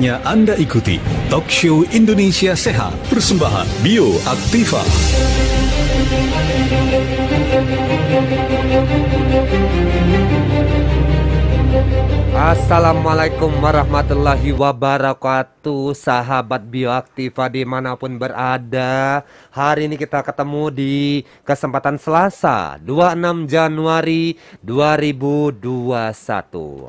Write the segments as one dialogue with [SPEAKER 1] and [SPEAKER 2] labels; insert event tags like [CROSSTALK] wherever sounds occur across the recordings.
[SPEAKER 1] Saatnya Anda ikuti Talk Show Indonesia Sehat Persembahan
[SPEAKER 2] Bio Aktiva. Assalamualaikum warahmatullahi wabarakatuh Sahabat Bioaktiva dimanapun berada Hari ini kita ketemu di kesempatan Selasa 26 Januari 2021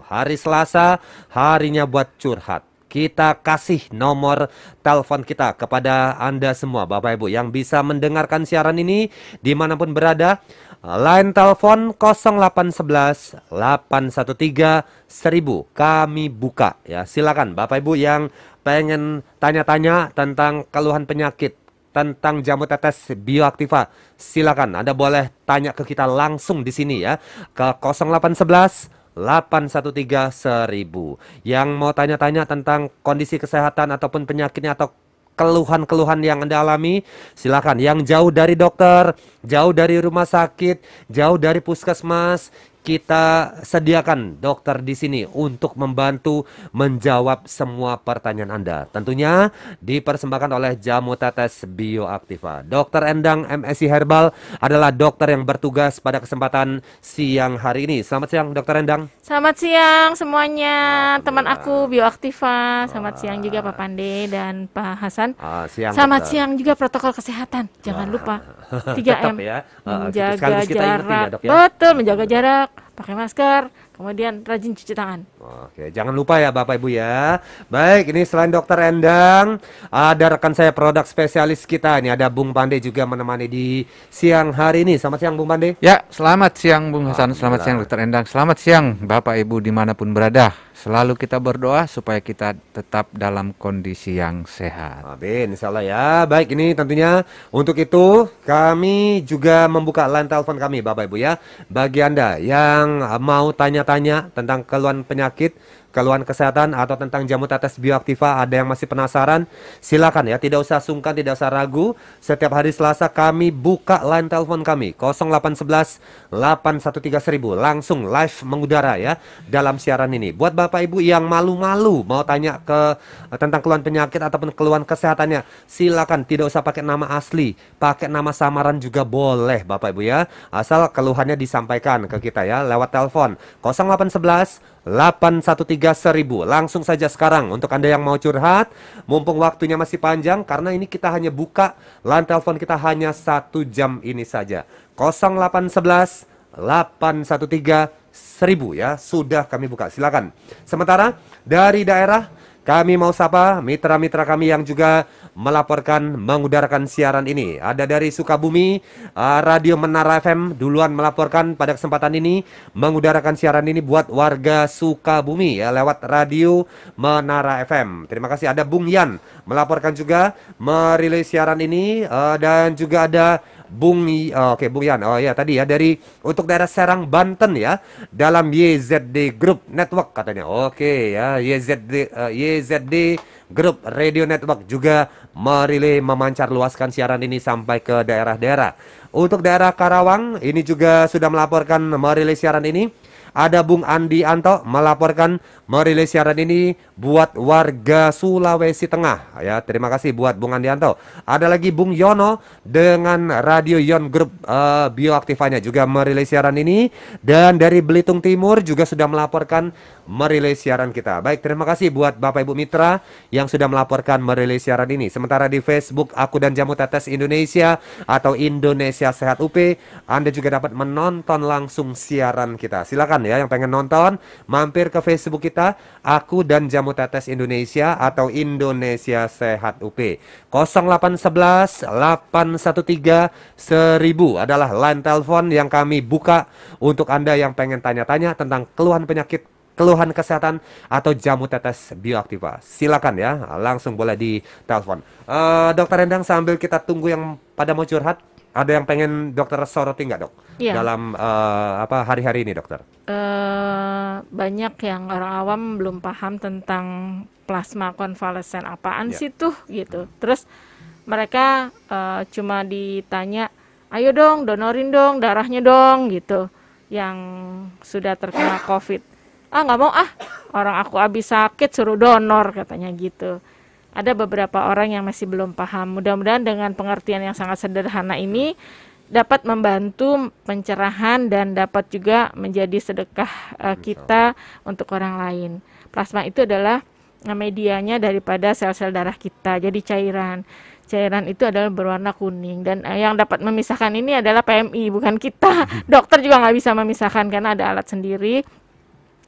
[SPEAKER 2] Hari Selasa harinya buat curhat kita kasih nomor telepon kita kepada Anda semua Bapak Ibu yang bisa mendengarkan siaran ini dimanapun berada. Line telepon 0811 813 1000 kami buka ya. Silakan Bapak Ibu yang pengen tanya-tanya tentang keluhan penyakit tentang jamu tetes bioaktiva. Silakan Anda boleh tanya ke kita langsung di sini ya ke 0811 seribu Yang mau tanya-tanya tentang kondisi kesehatan ataupun penyakitnya atau keluhan-keluhan yang Anda alami, silakan. Yang jauh dari dokter, jauh dari rumah sakit, jauh dari puskesmas, kita sediakan dokter di sini untuk membantu menjawab semua pertanyaan Anda. Tentunya dipersembahkan oleh Jamu Tetes Bioaktiva. Dokter Endang MSI Herbal adalah dokter yang bertugas pada kesempatan siang hari ini. Selamat siang Dokter Endang.
[SPEAKER 3] Selamat siang semuanya. Teman aku Bioaktiva. Selamat siang juga Pak Pande dan Pak Hasan. Ah, siang, Selamat dokter. siang juga protokol kesehatan. Jangan lupa 3M. [LAUGHS] ya. Gitu. Menjaga kita ya, jarak. Ingetin, ya, dok, ya? Betul, menjaga jarak, pakai masker, kemudian rajin cuci tangan.
[SPEAKER 2] Oke, jangan lupa ya Bapak Ibu ya. Baik, ini selain dokter Endang, ada rekan saya produk spesialis kita ini ada Bung Pandey juga menemani di siang hari ini. Selamat siang Bung Pandey. Ya,
[SPEAKER 4] selamat siang Bung Hasan, selamat siang dokter Endang, selamat siang Bapak Ibu dimanapun berada. Selalu kita berdoa supaya kita tetap dalam kondisi yang sehat. Amin, insya Allah ya. Baik, ini
[SPEAKER 2] tentunya untuk itu kami juga membuka line telepon kami Bapak Ibu ya. Bagi Anda yang mau tanya-tanya tentang keluhan penyakit, keluhan kesehatan atau tentang jamu tetes bioaktiva ada yang masih penasaran silakan ya tidak usah sungkan tidak usah ragu setiap hari Selasa kami buka line telepon kami 0811 1000 langsung live mengudara ya dalam siaran ini buat Bapak Ibu yang malu-malu mau tanya ke tentang keluhan penyakit ataupun keluhan kesehatannya silakan tidak usah pakai nama asli pakai nama samaran juga boleh Bapak Ibu ya asal keluhannya disampaikan ke kita ya lewat telepon 0811 seribu langsung saja sekarang untuk Anda yang mau curhat mumpung waktunya masih panjang karena ini kita hanya buka lantai telepon kita hanya satu jam ini saja 0811 813 seribu ya sudah kami buka silakan sementara dari daerah kami mau sapa mitra-mitra kami yang juga melaporkan mengudarakan siaran ini. Ada dari Sukabumi, uh, Radio Menara FM duluan melaporkan pada kesempatan ini mengudarakan siaran ini buat warga Sukabumi ya lewat Radio Menara FM. Terima kasih ada Bung Yan melaporkan juga merilis siaran ini uh, dan juga ada Bung oh, oke okay, Bung Yan. Oh ya tadi ya dari untuk daerah Serang Banten ya dalam YZD Group Network katanya. Oke okay, ya YZD uh, eh, YZD Group Radio Network juga merilis memancar luaskan siaran ini sampai ke daerah-daerah. Untuk daerah Karawang ini juga sudah melaporkan merilis siaran ini. Ada Bung Andi Anto melaporkan merilis siaran ini buat warga Sulawesi Tengah ya. Terima kasih buat Bung Andianto. Ada lagi Bung Yono dengan Radio Yon Group uh, eh, Bioaktifanya juga merilis siaran ini dan dari Belitung Timur juga sudah melaporkan merilis siaran kita. Baik, terima kasih buat Bapak Ibu Mitra yang sudah melaporkan merilis siaran ini. Sementara di Facebook aku dan Jamu Tetes Indonesia atau Indonesia Sehat UP, Anda juga dapat menonton langsung siaran kita. Silakan ya yang pengen nonton mampir ke Facebook kita kita Aku dan Jamu Tetes Indonesia atau Indonesia Sehat UP 0811 813 1000 adalah line telepon yang kami buka untuk Anda yang pengen tanya-tanya tentang keluhan penyakit keluhan kesehatan atau jamu tetes bioaktiva. Silakan ya, langsung boleh di telepon. Uh, eh, Dokter Endang sambil kita tunggu yang pada mau curhat, ada yang pengen dokter soroti nggak dok yeah. dalam uh, apa hari-hari ini dokter?
[SPEAKER 3] Uh, banyak yang orang awam belum paham tentang plasma konvalesen apaan yeah. sih tuh gitu. Terus mereka uh, cuma ditanya, ayo dong donorin dong darahnya dong gitu. Yang sudah terkena COVID, ah nggak mau ah orang aku habis sakit suruh donor katanya gitu ada beberapa orang yang masih belum paham. Mudah-mudahan dengan pengertian yang sangat sederhana ini dapat membantu pencerahan dan dapat juga menjadi sedekah uh, kita untuk orang lain. Plasma itu adalah eh, medianya daripada sel-sel darah kita jadi cairan cairan itu adalah berwarna kuning dan eh, yang dapat memisahkan ini adalah PMI bukan kita [LAUGHS] dokter juga nggak bisa memisahkan karena ada alat sendiri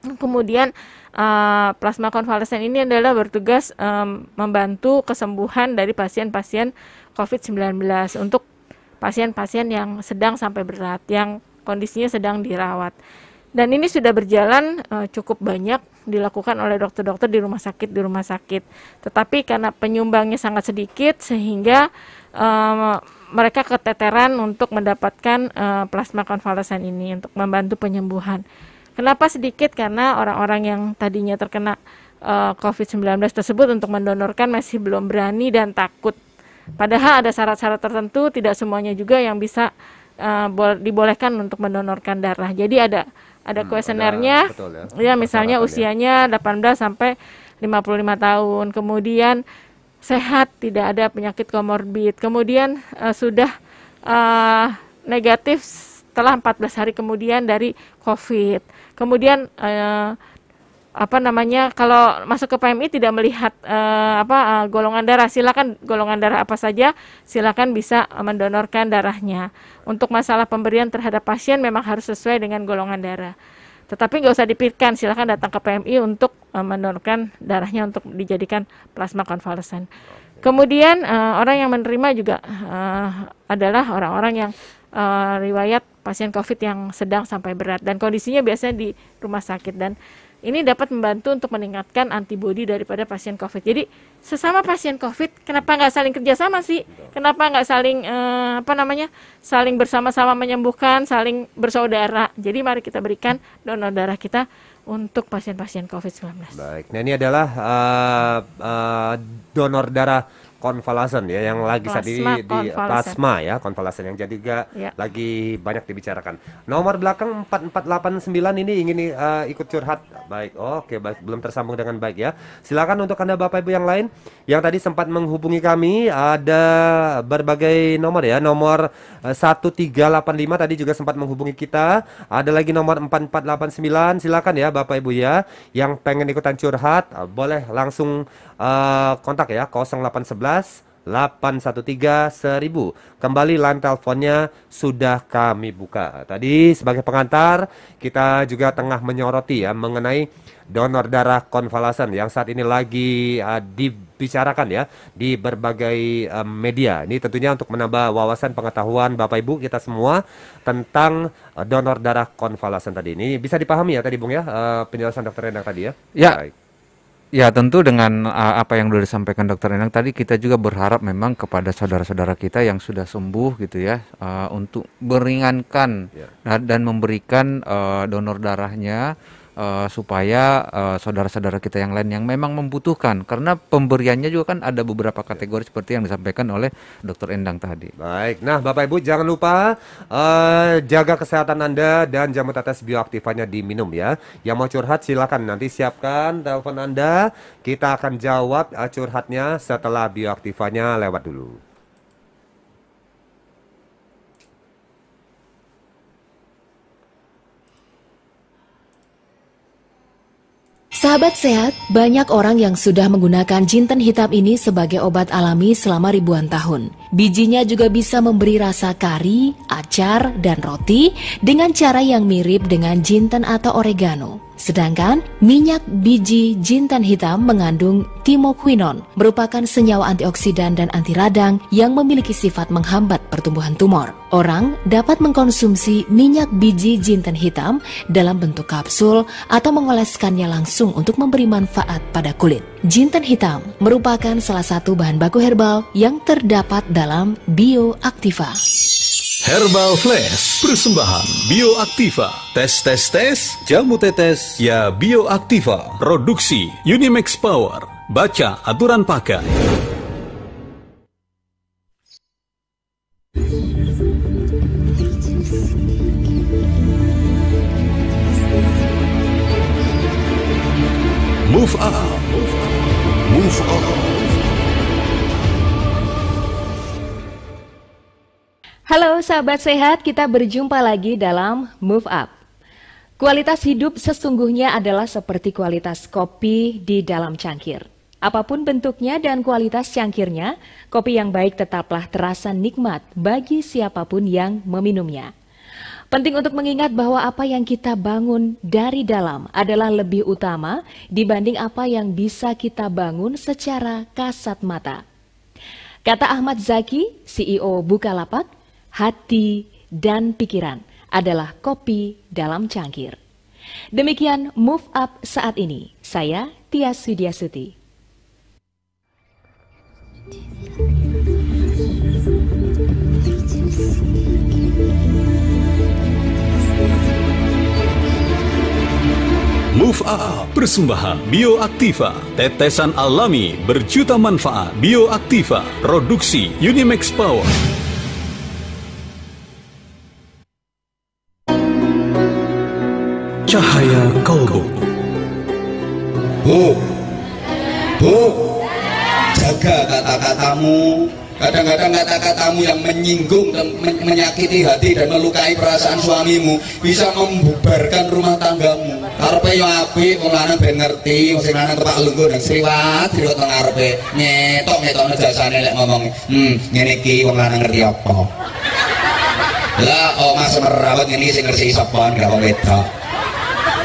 [SPEAKER 3] Kemudian uh, plasma konvalesen ini adalah bertugas um, membantu kesembuhan dari pasien-pasien COVID-19 untuk pasien-pasien yang sedang sampai berat yang kondisinya sedang dirawat. Dan ini sudah berjalan uh, cukup banyak dilakukan oleh dokter-dokter di rumah sakit di rumah sakit. Tetapi karena penyumbangnya sangat sedikit sehingga um, mereka keteteran untuk mendapatkan uh, plasma konvalesen ini untuk membantu penyembuhan. Kenapa sedikit? Karena orang-orang yang tadinya terkena uh, eh, COVID-19 tersebut untuk mendonorkan masih belum berani dan takut. Padahal ada syarat-syarat tertentu, tidak semuanya juga yang bisa uh, dibolehkan untuk mendonorkan darah. Jadi ada ada hmm, kuesionernya. ya. Iya, ya misalnya usianya 18 sampai 55 tahun, kemudian sehat, tidak ada penyakit komorbid, kemudian uh, sudah uh, negatif setelah 14 hari kemudian dari COVID. Kemudian eh, apa namanya kalau masuk ke PMI tidak melihat eh, apa eh, golongan darah silakan golongan darah apa saja silakan bisa eh, mendonorkan darahnya untuk masalah pemberian terhadap pasien memang harus sesuai dengan golongan darah tetapi nggak usah dipikirkan silakan datang ke PMI untuk eh, mendonorkan darahnya untuk dijadikan plasma konvalesen kemudian eh, orang yang menerima juga eh, adalah orang-orang yang uh, riwayat pasien COVID yang sedang sampai berat dan kondisinya biasanya di rumah sakit dan ini dapat membantu untuk meningkatkan antibodi daripada pasien COVID. Jadi sesama pasien COVID, kenapa nggak saling kerjasama sih? Kenapa nggak saling eh, apa namanya, saling bersama-sama menyembuhkan, saling bersaudara? Jadi mari kita berikan donor darah kita untuk pasien-pasien COVID-19.
[SPEAKER 2] Baik, nah ini adalah uh, uh, donor darah konvalesen ya yang lagi plasma saat ini di plasma ya konvalesen yang jadi gak ya. lagi banyak dibicarakan. Nomor belakang 4489 ini ingin uh, ikut curhat. Baik. Oh, Oke, okay, belum tersambung dengan baik ya. Silakan untuk Anda Bapak Ibu yang lain yang tadi sempat menghubungi kami ada berbagai nomor ya. Nomor uh, eh, 1385 tadi juga sempat menghubungi kita. Ada lagi nomor 4489. Silakan ya Bapak Ibu ya yang pengen ikutan curhat uh, boleh langsung Eh, kontak ya 0811 813 1000. Kembali line teleponnya sudah kami buka. Tadi sebagai pengantar kita juga tengah menyoroti ya mengenai donor darah konvalesen yang saat ini lagi uh, dibicarakan ya di berbagai uh, media. Ini tentunya untuk menambah wawasan pengetahuan Bapak Ibu kita semua tentang uh, donor darah konvalesen tadi. Ini bisa dipahami ya tadi Bung ya uh, penjelasan dokter Endang tadi ya.
[SPEAKER 4] Ya. Baik. Ya tentu dengan uh, apa yang sudah disampaikan dokter Endang tadi kita juga berharap memang kepada saudara-saudara kita yang sudah sembuh gitu ya uh, untuk meringankan yeah. dan, dan memberikan uh, donor darahnya uh, supaya saudara eh, saudara-saudara kita yang lain yang memang membutuhkan karena pemberiannya juga kan ada beberapa iya. kategori seperti yang disampaikan oleh dokter Endang tadi. Baik.
[SPEAKER 2] Nah, Bapak Ibu jangan lupa uh, jaga kesehatan Anda dan jamu tetes bioaktifannya diminum ya. Yang mau curhat silakan nanti siapkan telepon Anda, kita akan jawab uh, curhatnya setelah bioaktifannya lewat dulu.
[SPEAKER 5] Sahabat sehat, banyak orang yang sudah menggunakan jinten hitam ini sebagai obat alami selama ribuan tahun. Bijinya juga bisa memberi rasa kari, acar, dan roti dengan cara yang mirip dengan jinten atau oregano. Sedangkan minyak biji jintan hitam mengandung timoquinon, merupakan senyawa antioksidan dan anti radang yang memiliki sifat menghambat pertumbuhan tumor. Orang dapat mengkonsumsi minyak biji jintan hitam dalam bentuk kapsul atau mengoleskannya langsung untuk memberi manfaat pada kulit. Jintan hitam merupakan salah satu bahan baku herbal yang terdapat dalam bioaktiva.
[SPEAKER 1] Herbal Flash, persembahan Bioaktiva. Tes tes tes, jamu tetes, ya Bioaktiva. Produksi Unimax Power. Baca aturan pakai. Move up.
[SPEAKER 5] Halo sahabat sehat, kita berjumpa lagi dalam Move Up. Kualitas hidup sesungguhnya adalah seperti kualitas kopi di dalam cangkir. Apapun bentuknya dan kualitas cangkirnya, kopi yang baik tetaplah terasa nikmat bagi siapapun yang meminumnya. Penting untuk mengingat bahwa apa yang kita bangun dari dalam adalah lebih utama dibanding apa yang bisa kita bangun secara kasat mata. Kata Ahmad Zaki, CEO Bukalapak, hati, dan pikiran adalah kopi dalam cangkir. Demikian Move Up saat ini. Saya Tias Widiasuti.
[SPEAKER 1] Move Up Persembahan Bioaktiva Tetesan alami berjuta manfaat Bioaktiva Produksi Unimax Power
[SPEAKER 6] cahaya kau Bu, bu, jaga kata-katamu. Kadang-kadang kata-katamu yang menyinggung dan menyakiti hati dan melukai perasaan suamimu bisa membubarkan rumah tanggamu. Karepe yo apik, wong lanang ben ngerti, wong sing lanang tepak lungguh nang sriwat, sriwat nang arepe. Ngetok ngomong, "Hmm, ngene iki ngerti apa?" Lah omah semerawat ini sih ngerti sopan, gak itu.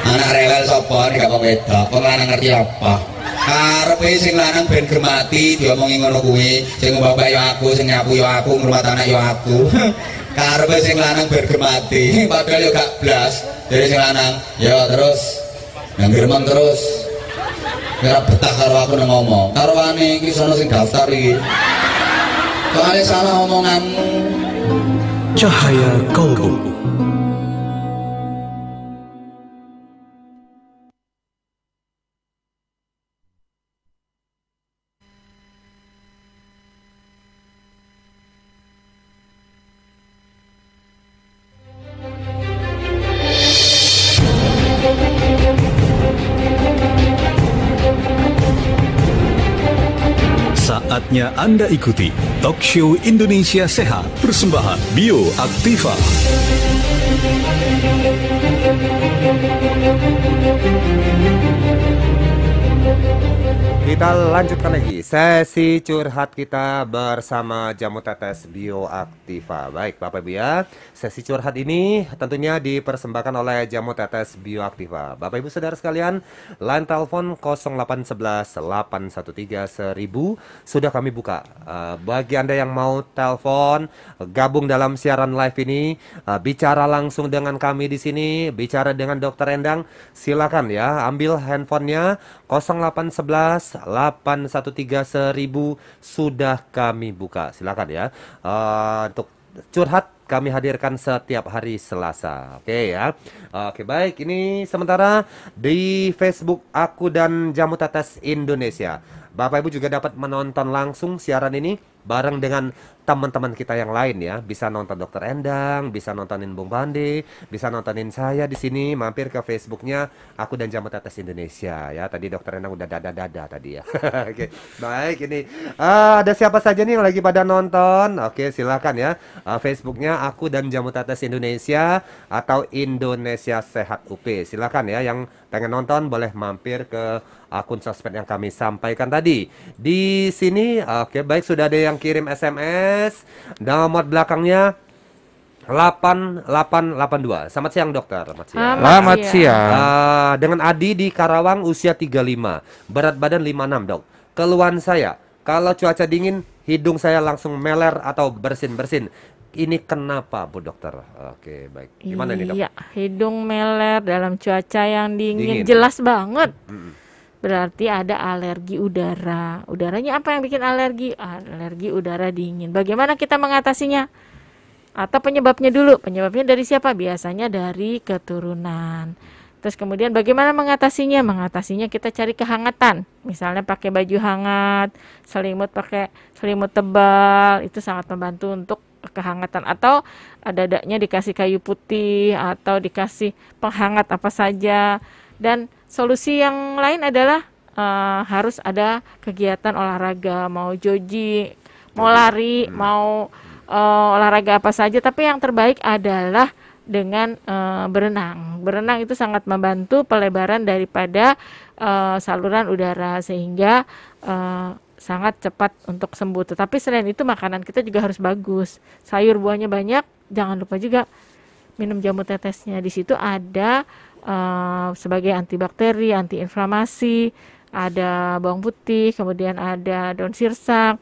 [SPEAKER 6] anak rewel sapa nek kok wedok kok ora ngerti apa karepe sing lanang bergemati, diomongi ngono kuwi sing mbok yo aku sing nyapu yo aku ngrumat anak yo aku [LAUGHS] karepe sing lanang bergemati, [LAUGHS] padahal yo gak blas dari sing lanang yo terus nang terus Kira betah karo aku nang ngomong. Karo wani iki sono sing daftar iki. Soale salah omonganmu. Cahaya kalbu.
[SPEAKER 1] Anda ikuti Talkshow Indonesia Sehat persembahan Bio Aktiva. Thank
[SPEAKER 7] you.
[SPEAKER 2] Kita lanjutkan lagi sesi curhat kita bersama Jamu Tetes Bioaktiva. Baik, Bapak Ibu ya. Sesi curhat ini tentunya dipersembahkan oleh Jamu Tetes Bioaktiva. Bapak Ibu Saudara sekalian, line telepon 0811 813 1000 sudah kami buka. Uh, bagi Anda yang mau telepon gabung dalam siaran live ini, uh, bicara langsung dengan kami di sini, bicara dengan Dokter Endang, silakan ya, ambil handphonenya 0811 813 1000 sudah kami buka. Silakan ya. Uh, untuk curhat kami hadirkan setiap hari Selasa. Oke okay, ya. Oke okay, baik, ini sementara di Facebook aku dan Jamu Tatas Indonesia. Bapak Ibu juga dapat menonton langsung siaran ini bareng dengan teman-teman kita yang lain ya. Bisa nonton Dokter Endang, bisa nontonin Bung Pandi bisa nontonin saya di sini. Mampir ke Facebooknya aku dan Jamu Tetes Indonesia ya. Tadi Dokter Endang udah dada-dada tadi ya. [LAUGHS] Oke, okay. baik ini uh, ada siapa saja nih yang lagi pada nonton? Oke, okay, silakan ya. Uh, Facebooknya aku dan Jamu Tetes Indonesia atau Indonesia Sehat UP. Silakan ya yang pengen nonton boleh mampir ke akun sosmed yang kami sampaikan tadi. Di sini, oke okay, baik sudah ada yang kirim SMS. Nomor belakangnya 8882. Selamat siang dokter. Selamat siang. Selamat siang. Uh, dengan Adi di Karawang usia 35, berat badan 56, Dok. Keluhan saya, kalau cuaca dingin hidung saya langsung meler atau bersin-bersin. Ini kenapa Bu Dokter? Oke, baik. Gimana iya, nih, Dok? Iya,
[SPEAKER 3] hidung meler dalam cuaca yang dingin, dingin. jelas banget. Mm -mm berarti ada alergi udara. Udaranya apa yang bikin alergi? Alergi udara dingin. Bagaimana kita mengatasinya? Atau penyebabnya dulu? Penyebabnya dari siapa? Biasanya dari keturunan. Terus kemudian bagaimana mengatasinya? Mengatasinya kita cari kehangatan. Misalnya pakai baju hangat, selimut pakai selimut tebal, itu sangat membantu untuk kehangatan atau dadanya dikasih kayu putih atau dikasih penghangat apa saja dan solusi yang lain adalah uh, harus ada kegiatan olahraga mau joji mau lari hmm. mau uh, olahraga apa saja tapi yang terbaik adalah dengan uh, berenang. Berenang itu sangat membantu pelebaran daripada uh, saluran udara sehingga uh, sangat cepat untuk sembuh. Tetapi selain itu makanan kita juga harus bagus. Sayur buahnya banyak, jangan lupa juga minum jamu tetesnya. Di situ ada Eh, sebagai antibakteri, antiinflamasi, ada bawang putih, kemudian ada daun sirsak,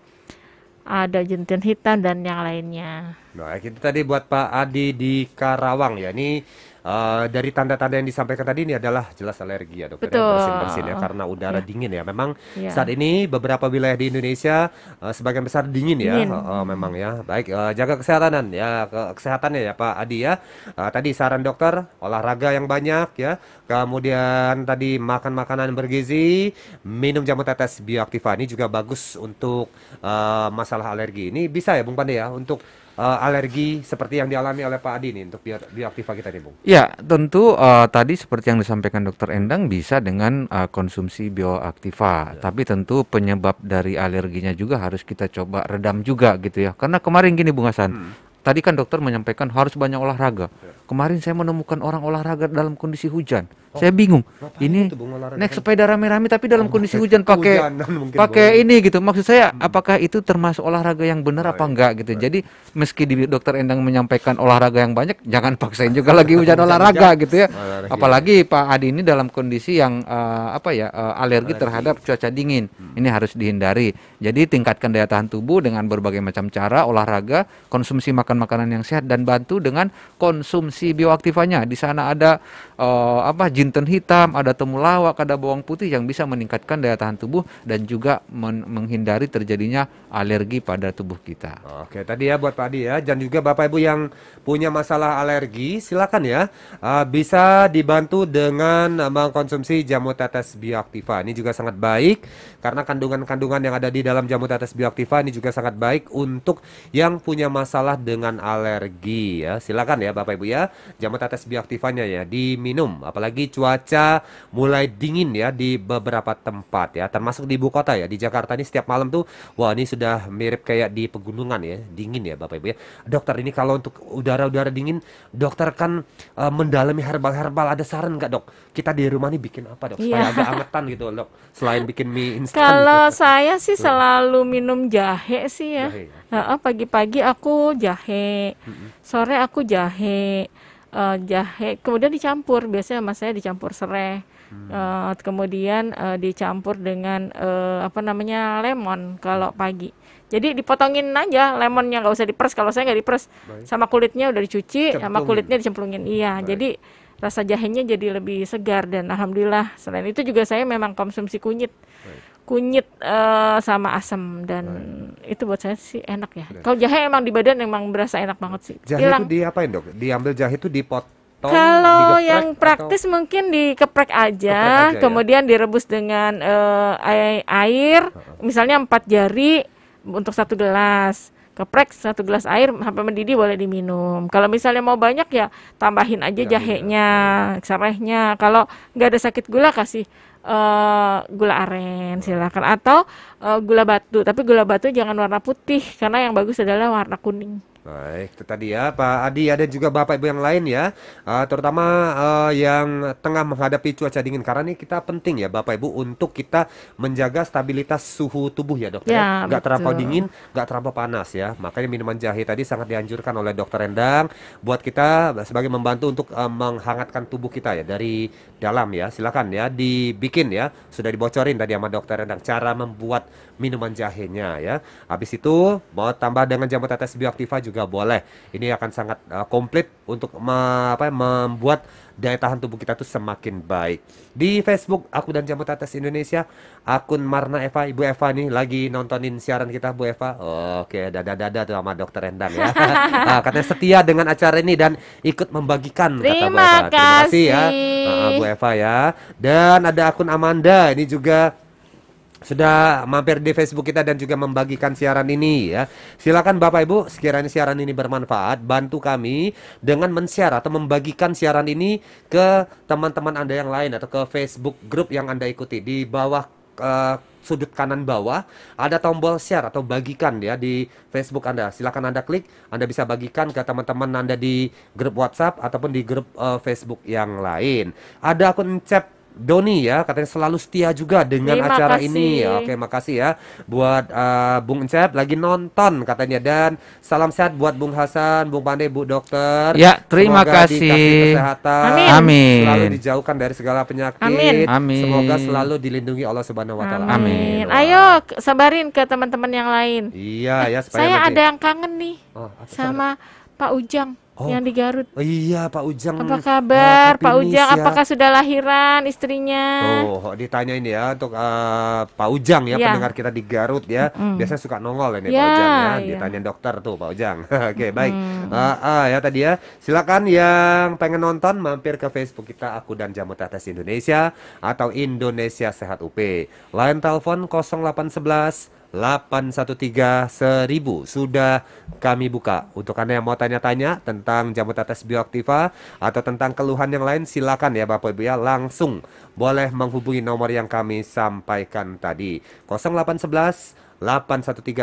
[SPEAKER 3] ada jentian hitam dan yang lainnya.
[SPEAKER 2] Nah, kita tadi buat Pak Adi di Karawang ya. Ini Eh, dari tanda-tanda yang disampaikan tadi ini adalah jelas alergi ya dokter ya, bersin-bersin ya ah, ah. karena udara yeah. dingin ya. Memang yeah. saat ini beberapa wilayah di Indonesia uh, sebagian besar dingin, ya. dingin. ya uh, uh, memang ya. Baik uh, jaga kesehatan ya ke kesehatannya ya Pak Adi ya. Uh, tadi saran dokter olahraga yang banyak ya. Kemudian tadi makan makanan bergizi, minum jamu tetes bioaktiva ini juga bagus untuk uh, masalah alergi. Ini bisa ya Bung Pandi ya untuk uh, alergi seperti yang dialami oleh Pak Adi ini untuk bio, bioaktiva kita nih Bung?
[SPEAKER 4] Ya tentu uh, tadi seperti yang disampaikan Dokter Endang bisa dengan uh, konsumsi bioaktiva, ya. tapi tentu penyebab dari alerginya juga harus kita coba redam juga gitu ya. Karena kemarin gini Bung Hasan. Hmm. Tadi kan dokter menyampaikan harus banyak olahraga. Ya. Kemarin saya menemukan orang olahraga dalam kondisi hujan Oh. saya bingung ini naik sepeda rame-rame tapi dalam oh, kondisi [LAUGHS] hujan pakai pakai ini gitu maksud saya hmm. apakah itu termasuk olahraga yang benar nah, apa iya. enggak gitu nah. jadi meski di dokter Endang menyampaikan olahraga yang banyak jangan paksain juga lagi [LAUGHS] hujan olahraga gitu ya apalagi Pak Adi ini dalam kondisi yang uh, apa ya uh, alergi terhadap cuaca dingin hmm. ini harus dihindari jadi tingkatkan daya tahan tubuh dengan berbagai macam cara olahraga konsumsi makan makanan yang sehat dan bantu dengan konsumsi bioaktifanya di sana ada uh, apa jinten hitam, ada temulawak, ada bawang putih yang bisa meningkatkan daya tahan tubuh dan juga men menghindari terjadinya alergi pada tubuh kita. Oke,
[SPEAKER 2] tadi ya buat Adi ya dan juga Bapak Ibu yang punya masalah alergi, silakan ya uh, bisa dibantu dengan mengkonsumsi jamu tetes bioaktiva. Ini juga sangat baik karena kandungan-kandungan yang ada di dalam jamu tetes bioaktiva ini juga sangat baik untuk yang punya masalah dengan alergi ya. Silakan ya Bapak Ibu ya, jamu tetes bioaktivanya ya diminum apalagi cuaca mulai dingin ya di beberapa tempat ya, termasuk di ibu kota ya. Di Jakarta ini setiap malam tuh wah ini sudah mirip kayak di pegunungan ya, dingin ya Bapak Ibu ya. Dokter ini kalau untuk udara-udara dingin, dokter kan uh, mendalami herbal-herbal ada saran nggak dok? Kita di rumah nih bikin apa dok supaya yeah. agak angetan gitu dok? Selain bikin mie instan kalau
[SPEAKER 3] kan saya sih selalu minum jahe sih ya. Jahe. Ya? pagi-pagi aku jahe, sore aku jahe, uh, jahe. Kemudian dicampur biasanya mas saya dicampur serai. Hmm. Uh, kemudian uh, dicampur dengan uh, apa namanya lemon kalau hmm. pagi. Jadi dipotongin aja lemonnya nggak usah diperes kalau saya nggak diperes Baik. sama kulitnya udah dicuci Cemplungin. sama kulitnya dicemplungin iya Baik. jadi rasa jahenya jadi lebih segar dan alhamdulillah selain itu juga saya memang konsumsi kunyit kunyit uh, sama asam dan hmm. itu buat saya sih enak ya. Iya. Kalau jahe emang di badan emang berasa enak banget sih. Jahe Hilang.
[SPEAKER 2] itu diapain dok? Diambil jahe itu dipot kalau yang
[SPEAKER 3] praktis atau? mungkin dikeprek aja, aja ya. kemudian ya? direbus dengan uh, air, misalnya empat jari untuk satu gelas keprek satu gelas air sampai mendidih boleh diminum. Kalau misalnya mau banyak ya tambahin aja jahenya, iya. serehnya. Kalau nggak ada sakit gula kasih uh, gula aren silakan atau uh, gula batu tapi gula batu jangan warna putih karena yang bagus adalah warna kuning
[SPEAKER 2] Baik, itu tadi ya Pak Adi ada juga Bapak Ibu yang lain ya, uh, terutama uh, yang tengah menghadapi cuaca dingin karena ini kita penting ya Bapak Ibu untuk kita menjaga stabilitas suhu tubuh ya dokter, ya, ya nggak terlalu dingin, nggak terlalu panas ya. Makanya minuman jahe tadi sangat dianjurkan oleh dokter Endang buat kita sebagai membantu untuk uh, menghangatkan tubuh kita ya dari dalam ya. Silakan ya dibikin ya, sudah dibocorin tadi sama dokter Endang cara membuat minuman jahenya ya. Habis itu mau tambah dengan jamu tetes bioaktiva juga boleh. Ini akan sangat uh, komplit untuk me, apa, ya, membuat daya tahan tubuh kita tuh semakin baik. Di Facebook aku dan jamu tetes Indonesia, akun Marna Eva, Ibu Eva nih lagi nontonin siaran kita Bu Eva. Oh, Oke, okay. dada-dada tuh sama dokter Endang ya. nah, [LAUGHS] katanya setia dengan acara ini dan ikut membagikan Terima kata Bu Eva. Terima kasih ya. Uh, Bu Eva ya. Dan ada akun Amanda ini juga sudah mampir di Facebook kita dan juga membagikan siaran ini ya. Silakan Bapak Ibu, sekiranya siaran ini bermanfaat, bantu kami dengan men-share atau membagikan siaran ini ke teman-teman Anda yang lain atau ke Facebook grup yang Anda ikuti di bawah uh, sudut kanan bawah ada tombol share atau bagikan ya di Facebook Anda. Silakan Anda klik, Anda bisa bagikan ke teman-teman Anda di grup WhatsApp ataupun di grup uh, Facebook yang lain. Ada akun chat Doni ya katanya selalu setia juga dengan Terima acara kasih. ini. Oke, makasih ya buat uh, Bung Encep lagi nonton katanya dan salam sehat buat Bung Hasan, Bung Pandai, Bu Dokter. Ya, terima Semoga kasih. kesehatan. Amin. Amin. Selalu dijauhkan dari segala penyakit. Amin. Amin. Semoga selalu dilindungi Allah Subhanahu wa taala. Amin. Amin.
[SPEAKER 3] Ayo sabarin ke teman-teman yang lain.
[SPEAKER 2] Iya, ya eh, supaya Saya ada
[SPEAKER 3] yang kangen nih. Oh, sama Pak Ujang. Oh. Yang di Garut.
[SPEAKER 2] Oh, iya, Pak Ujang. Apa
[SPEAKER 3] kabar, uh, Pak Ujang? Ya. Apakah sudah lahiran istrinya?
[SPEAKER 2] Oh, ditanya ini ya untuk uh, Pak Ujang ya, ya, pendengar kita di Garut ya. Mm. Biasanya suka nongol ini ya, Pak iya, Ujang ya. Iya. ditanya ya. dokter tuh Pak Ujang. [LAUGHS] Oke, okay, baik. Mm. Uh, uh, ya tadi ya. Silakan yang pengen nonton mampir ke Facebook kita aku dan Jamu Tetes Indonesia atau Indonesia Sehat UP. Line telepon 0811 seribu sudah kami buka. Untuk Anda yang mau tanya-tanya tentang jamu tetes bioaktiva atau tentang keluhan yang lain silakan ya Bapak Ibu ya langsung boleh menghubungi nomor yang kami sampaikan tadi. 0811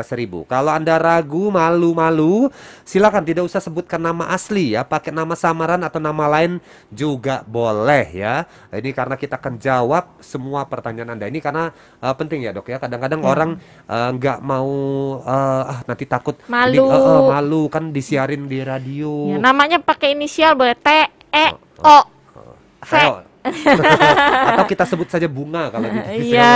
[SPEAKER 2] seribu. Kalau Anda ragu, malu-malu, silakan tidak usah sebutkan nama asli ya, pakai nama samaran atau nama lain juga boleh ya. Ini karena kita akan jawab semua pertanyaan Anda ini karena uh, penting ya, Dok ya. Kadang-kadang hmm. orang eh, nggak uh, mau uh, nanti takut malu. Di, uh, uh, malu kan disiarin di radio. Ya,
[SPEAKER 3] namanya pakai inisial boleh T E O oh.
[SPEAKER 2] oh. [LAUGHS] atau kita sebut saja bunga kalau gitu, di Iya.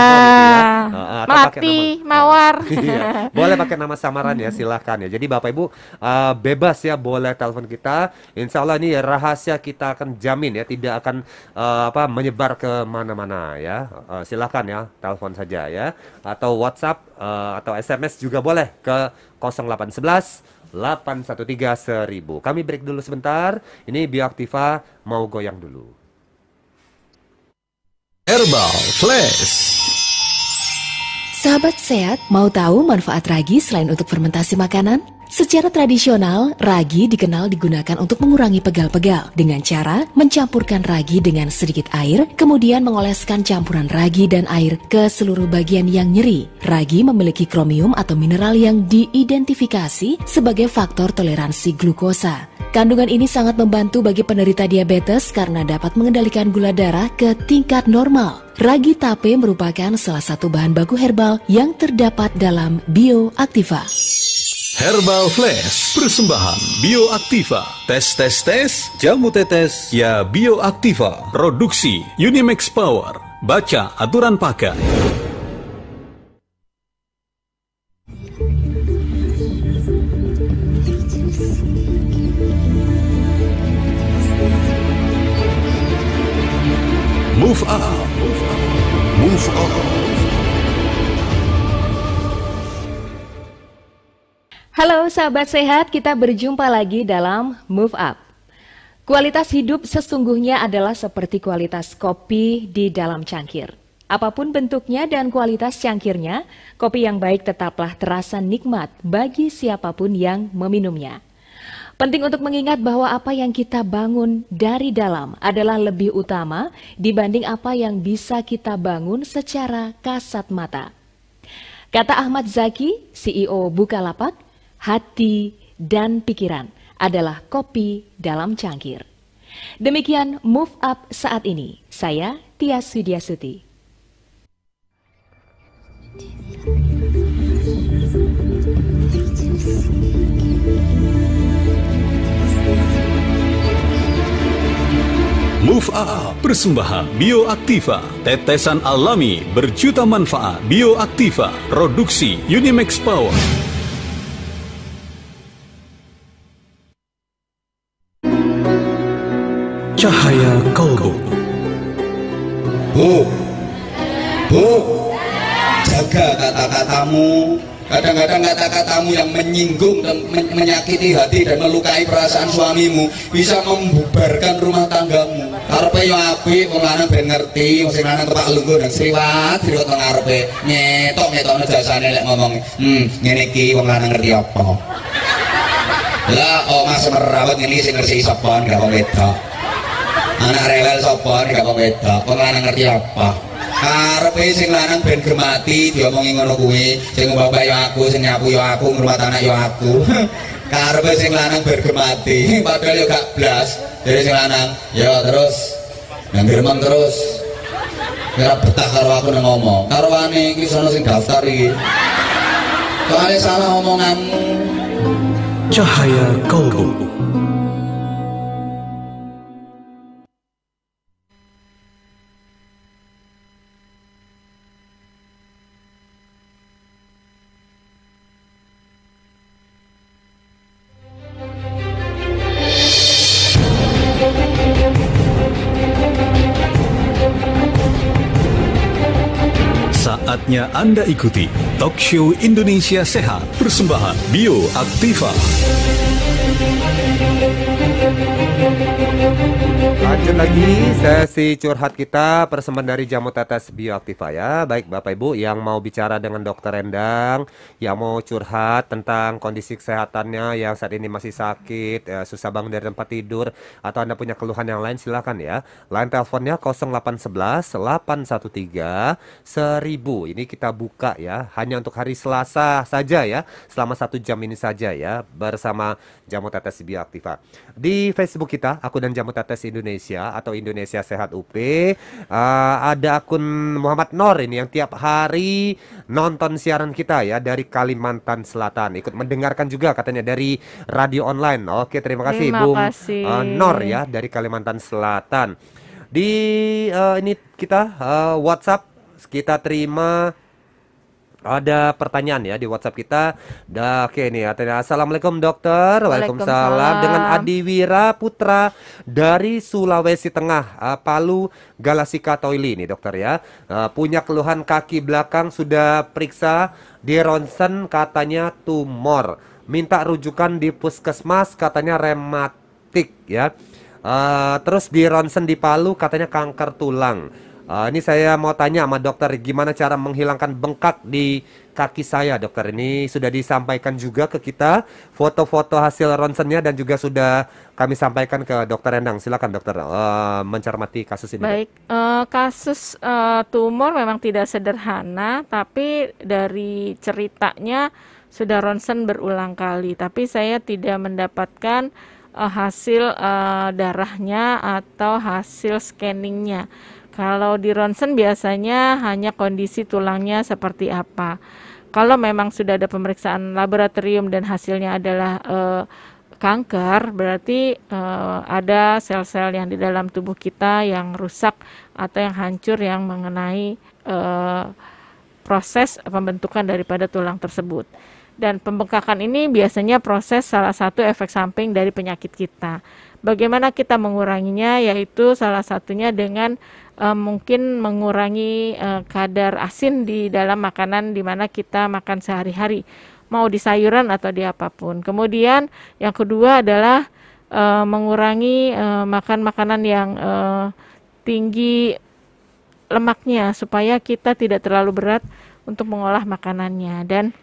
[SPEAKER 2] Uh, Melati, nama, ah, mawar. Uh, [LAUGHS] iya. Boleh pakai nama samaran ya, silahkan ya. Jadi Bapak Ibu uh, bebas ya boleh telepon kita. Insya Allah ini ya, rahasia kita akan jamin ya, tidak akan uh, apa menyebar ke mana-mana ya. Uh, silahkan ya, telepon saja ya. Atau WhatsApp uh, atau SMS juga boleh ke 0811 813 1000. Kami break dulu sebentar. Ini Bioaktiva mau goyang dulu. Herbal Flash.
[SPEAKER 5] Sahabat sehat, mau tahu manfaat ragi selain untuk fermentasi makanan? Secara tradisional, ragi dikenal digunakan untuk mengurangi pegal-pegal dengan cara mencampurkan ragi dengan sedikit air, kemudian mengoleskan campuran ragi dan air ke seluruh bagian yang nyeri. Ragi memiliki kromium atau mineral yang diidentifikasi sebagai faktor toleransi glukosa. Kandungan ini sangat membantu bagi penderita diabetes karena dapat mengendalikan gula darah ke tingkat normal. Ragi tape merupakan salah satu bahan baku herbal yang terdapat dalam bioaktiva.
[SPEAKER 1] Herbal Flash, persembahan Bioaktiva. Tes tes tes, jamu tetes, ya Bioaktiva. Produksi Unimax Power. Baca aturan pakai. Move up. Move up.
[SPEAKER 5] Halo sahabat sehat, kita berjumpa lagi dalam Move Up. Kualitas hidup sesungguhnya adalah seperti kualitas kopi di dalam cangkir. Apapun bentuknya dan kualitas cangkirnya, kopi yang baik tetaplah terasa nikmat bagi siapapun yang meminumnya. Penting untuk mengingat bahwa apa yang kita bangun dari dalam adalah lebih utama dibanding apa yang bisa kita bangun secara kasat mata. Kata Ahmad Zaki, CEO Bukalapak, hati, dan pikiran adalah kopi dalam cangkir. Demikian Move Up saat ini. Saya Tia Sudiasuti.
[SPEAKER 1] Move Up, persembahan Bioaktiva, tetesan alami berjuta manfaat Bioaktiva, produksi Unimax Power. Cahaya Kalbu
[SPEAKER 6] Bu Bu Jaga kata-katamu Kadang-kadang kata-katamu yang menyinggung dan men menyakiti hati dan melukai perasaan suamimu bisa membubarkan rumah tanggamu. Karepe yo api, wong lanang ben ngerti, wong sing lanang lugu dan sriwat, sriwat nang ngarepe. Nyetok nyetokno jasane lek ngomong, "Hmm, ngene iki wong lanang ngerti apa?" Lah, oh Mas merawat ngene sing ngerti sapa gak wong wedok. anak rewel sapa gak mau wedok wong ngerti apa arepe sing lanang ben gemati diomongi ngono kuwi sing bapak yo aku sing nyapu yo aku ngrumat anak yo aku [LAUGHS] karepe sing lanang bergemati [LAUGHS] padahal yo gak blas dari sing lanang yo terus nang terus Kira betah karo aku nang ngomong. Karo ane iki sono sing daftar iki. Soale salah omonganmu. Cahaya
[SPEAKER 7] kalbu.
[SPEAKER 1] Anda ikuti Talk Show Indonesia Sehat, persembahan Bio Aktiva.
[SPEAKER 2] Lanjut lagi sesi curhat kita persembahan dari Jamu Tetes Bioaktiva ya. Baik Bapak Ibu yang mau bicara dengan dokter Endang, yang mau curhat tentang kondisi kesehatannya yang saat ini masih sakit, ya, susah bangun dari tempat tidur atau Anda punya keluhan yang lain silahkan ya. Line teleponnya 0811 813 1000. Ini kita buka ya, hanya untuk hari Selasa saja ya. Selama satu jam ini saja ya bersama Jamu Tetes Bioaktiva di Facebook kita aku dan Jamu Tetes Indonesia atau Indonesia Sehat UP uh, eh, ada akun Muhammad Nor ini yang tiap hari nonton siaran kita ya dari Kalimantan Selatan ikut mendengarkan juga katanya dari radio online oke terima kasih terima Bung Uh, Nor ya dari Kalimantan Selatan di uh, ini kita uh, WhatsApp kita terima ada pertanyaan ya di WhatsApp kita. Dah, oke nih. Assalamualaikum dokter. Waalaikumsalam. Dengan Adi Wira Putra dari Sulawesi Tengah, uh, Palu Galasika Toili nih dokter ya. Uh, punya keluhan kaki belakang sudah periksa di ronsen katanya tumor. Minta rujukan di puskesmas katanya rematik ya. Uh, terus di ronsen di Palu katanya kanker tulang. Uh, ini saya mau tanya sama dokter, gimana cara menghilangkan bengkak di kaki saya, dokter? Ini sudah disampaikan juga ke kita foto-foto hasil ronsennya dan juga sudah kami sampaikan ke dokter Endang. Silakan dokter uh, mencermati kasus ini. Baik,
[SPEAKER 3] uh, kasus uh, tumor memang tidak sederhana, tapi dari ceritanya sudah ronsen berulang kali, tapi saya tidak mendapatkan uh, hasil uh, darahnya atau hasil scanningnya kalau di ronsen biasanya hanya kondisi tulangnya seperti apa. Kalau memang sudah ada pemeriksaan laboratorium dan hasilnya adalah e, kanker, berarti e, ada sel-sel yang di dalam tubuh kita yang rusak atau yang hancur yang mengenai e, proses pembentukan daripada tulang tersebut. Dan pembengkakan ini biasanya proses salah satu efek samping dari penyakit kita. Bagaimana kita menguranginya yaitu salah satunya dengan uh, mungkin mengurangi uh, kadar asin di dalam makanan di mana kita makan sehari-hari, mau di sayuran atau di apapun. Kemudian yang kedua adalah uh, mengurangi uh, makan makanan yang uh, tinggi lemaknya supaya kita tidak terlalu berat untuk mengolah makanannya dan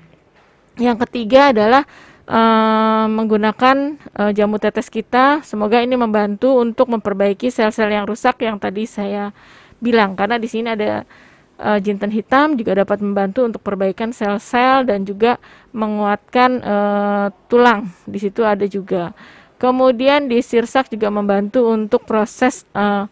[SPEAKER 3] yang ketiga adalah Eh, menggunakan uh, jamu tetes kita. Semoga ini membantu untuk memperbaiki sel-sel yang rusak yang tadi saya bilang karena di sini ada uh, jinten hitam juga dapat membantu untuk perbaikan sel-sel dan juga menguatkan uh, tulang. Di situ ada juga. Kemudian di sirsak juga membantu untuk proses uh,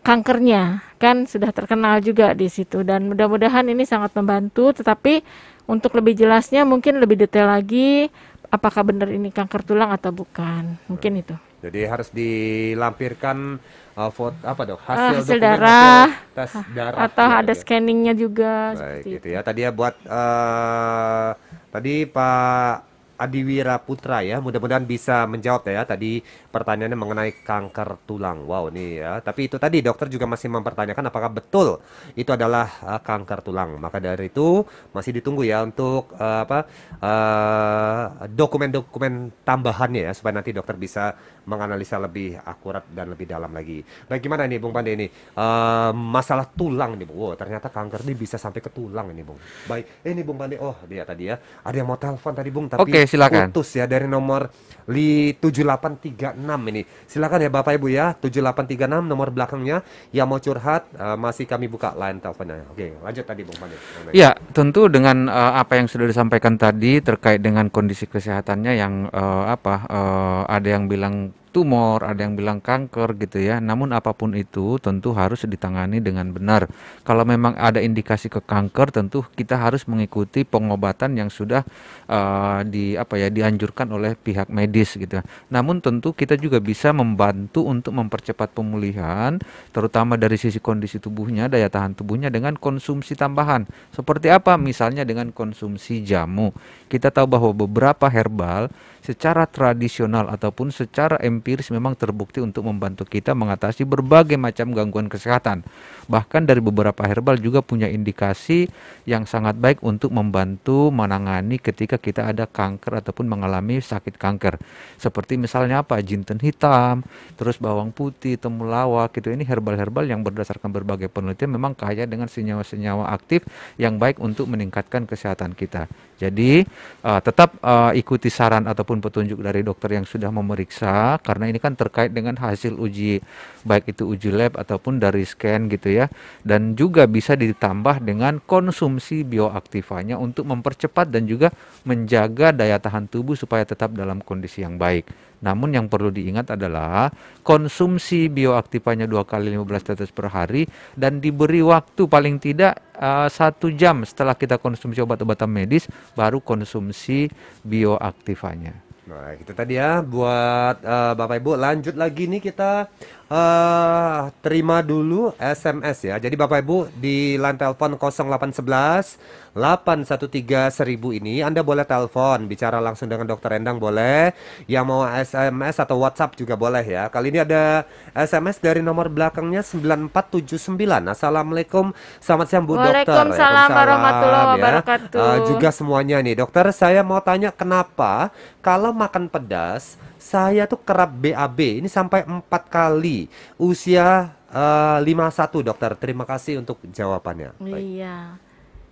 [SPEAKER 3] kankernya kan sudah terkenal juga di situ dan mudah-mudahan ini sangat membantu tetapi untuk lebih jelasnya mungkin lebih detail lagi apakah benar ini kanker tulang atau bukan. Mungkin itu.
[SPEAKER 2] Jadi harus dilampirkan uh, foto apa dok ah, hasil, uh, hasil darah, hasil tes ah, darah atau iya, ada
[SPEAKER 3] ya. scanningnya juga. Baik
[SPEAKER 2] gitu ya. Tadi ya buat uh, tadi Pak Adiwira Putra ya. Mudah-mudahan bisa menjawab ya tadi pertanyaannya mengenai kanker tulang. Wow nih ya. Tapi itu tadi dokter juga masih mempertanyakan apakah betul itu adalah uh, kanker tulang. Maka dari itu masih ditunggu ya untuk uh, apa eh, dokumen-dokumen uh, dokumen -dokumen tambahannya ya supaya nanti dokter bisa menganalisa lebih akurat dan lebih dalam lagi. Bagaimana nah, nih Bung Pandi ini uh, masalah tulang nih Bung. Wow, ternyata kanker ini bisa sampai ke tulang ini Bung. Baik, eh, ini Bung Pandi. Oh dia tadi ya ada yang mau telepon tadi Bung tapi Oke, silakan. putus ya dari nomor li 7836 ini. Silakan ya Bapak Ibu ya 7836 nomor belakangnya yang mau curhat uh, masih kami buka line teleponnya. Oke lanjut tadi Bung Pandi.
[SPEAKER 4] Iya tentu dengan uh, apa yang sudah disampaikan tadi terkait dengan kondisi kesehatannya yang uh, apa uh, ada yang bilang tumor, ada yang bilang kanker gitu ya. Namun apapun itu tentu harus ditangani dengan benar. Kalau memang ada indikasi ke kanker tentu kita harus mengikuti pengobatan yang sudah uh, di apa ya dianjurkan oleh pihak medis gitu. Ya. Namun tentu kita juga bisa membantu untuk mempercepat pemulihan terutama dari sisi kondisi tubuhnya, daya tahan tubuhnya dengan konsumsi tambahan. Seperti apa? Misalnya dengan konsumsi jamu. Kita tahu bahwa beberapa herbal secara tradisional ataupun secara empiris memang terbukti untuk membantu kita mengatasi berbagai macam gangguan kesehatan. Bahkan dari beberapa herbal juga punya indikasi yang sangat baik untuk membantu menangani ketika kita ada kanker ataupun mengalami sakit kanker. Seperti misalnya apa? Jinten hitam, terus bawang putih, temulawak gitu. Ini herbal-herbal yang berdasarkan berbagai penelitian memang kaya dengan senyawa-senyawa aktif yang baik untuk meningkatkan kesehatan kita. Jadi uh, tetap uh, ikuti saran atau ataupun petunjuk dari dokter yang sudah memeriksa karena ini kan terkait dengan hasil uji baik itu uji lab ataupun dari scan gitu ya dan juga bisa ditambah dengan konsumsi bioaktifanya untuk mempercepat dan juga menjaga daya tahan tubuh supaya tetap dalam kondisi yang baik. Namun yang perlu diingat adalah konsumsi bioaktifanya dua kali 15 tetes per hari dan diberi waktu paling tidak eh, satu uh, jam setelah kita konsumsi obat-obatan medis baru konsumsi bioaktifanya. Nah, kita tadi ya
[SPEAKER 2] buat uh, Bapak Ibu lanjut lagi nih kita uh, terima dulu SMS ya. Jadi Bapak Ibu di line telepon 0811 813 1000 ini Anda boleh telepon bicara langsung dengan Dokter Endang boleh. Yang mau SMS atau WhatsApp juga boleh ya. Kali ini ada SMS dari nomor belakangnya 9479. Assalamualaikum. Selamat siang Bu Dokter. Ya, waalaikumsalam ya. warahmatullahi wabarakatuh. Ya. Uh, juga semuanya nih Dokter, saya mau tanya kenapa kalau makan pedas saya tuh kerap BAB ini sampai empat kali usia uh, satu dokter. Terima kasih untuk jawabannya.
[SPEAKER 3] Iya. Makan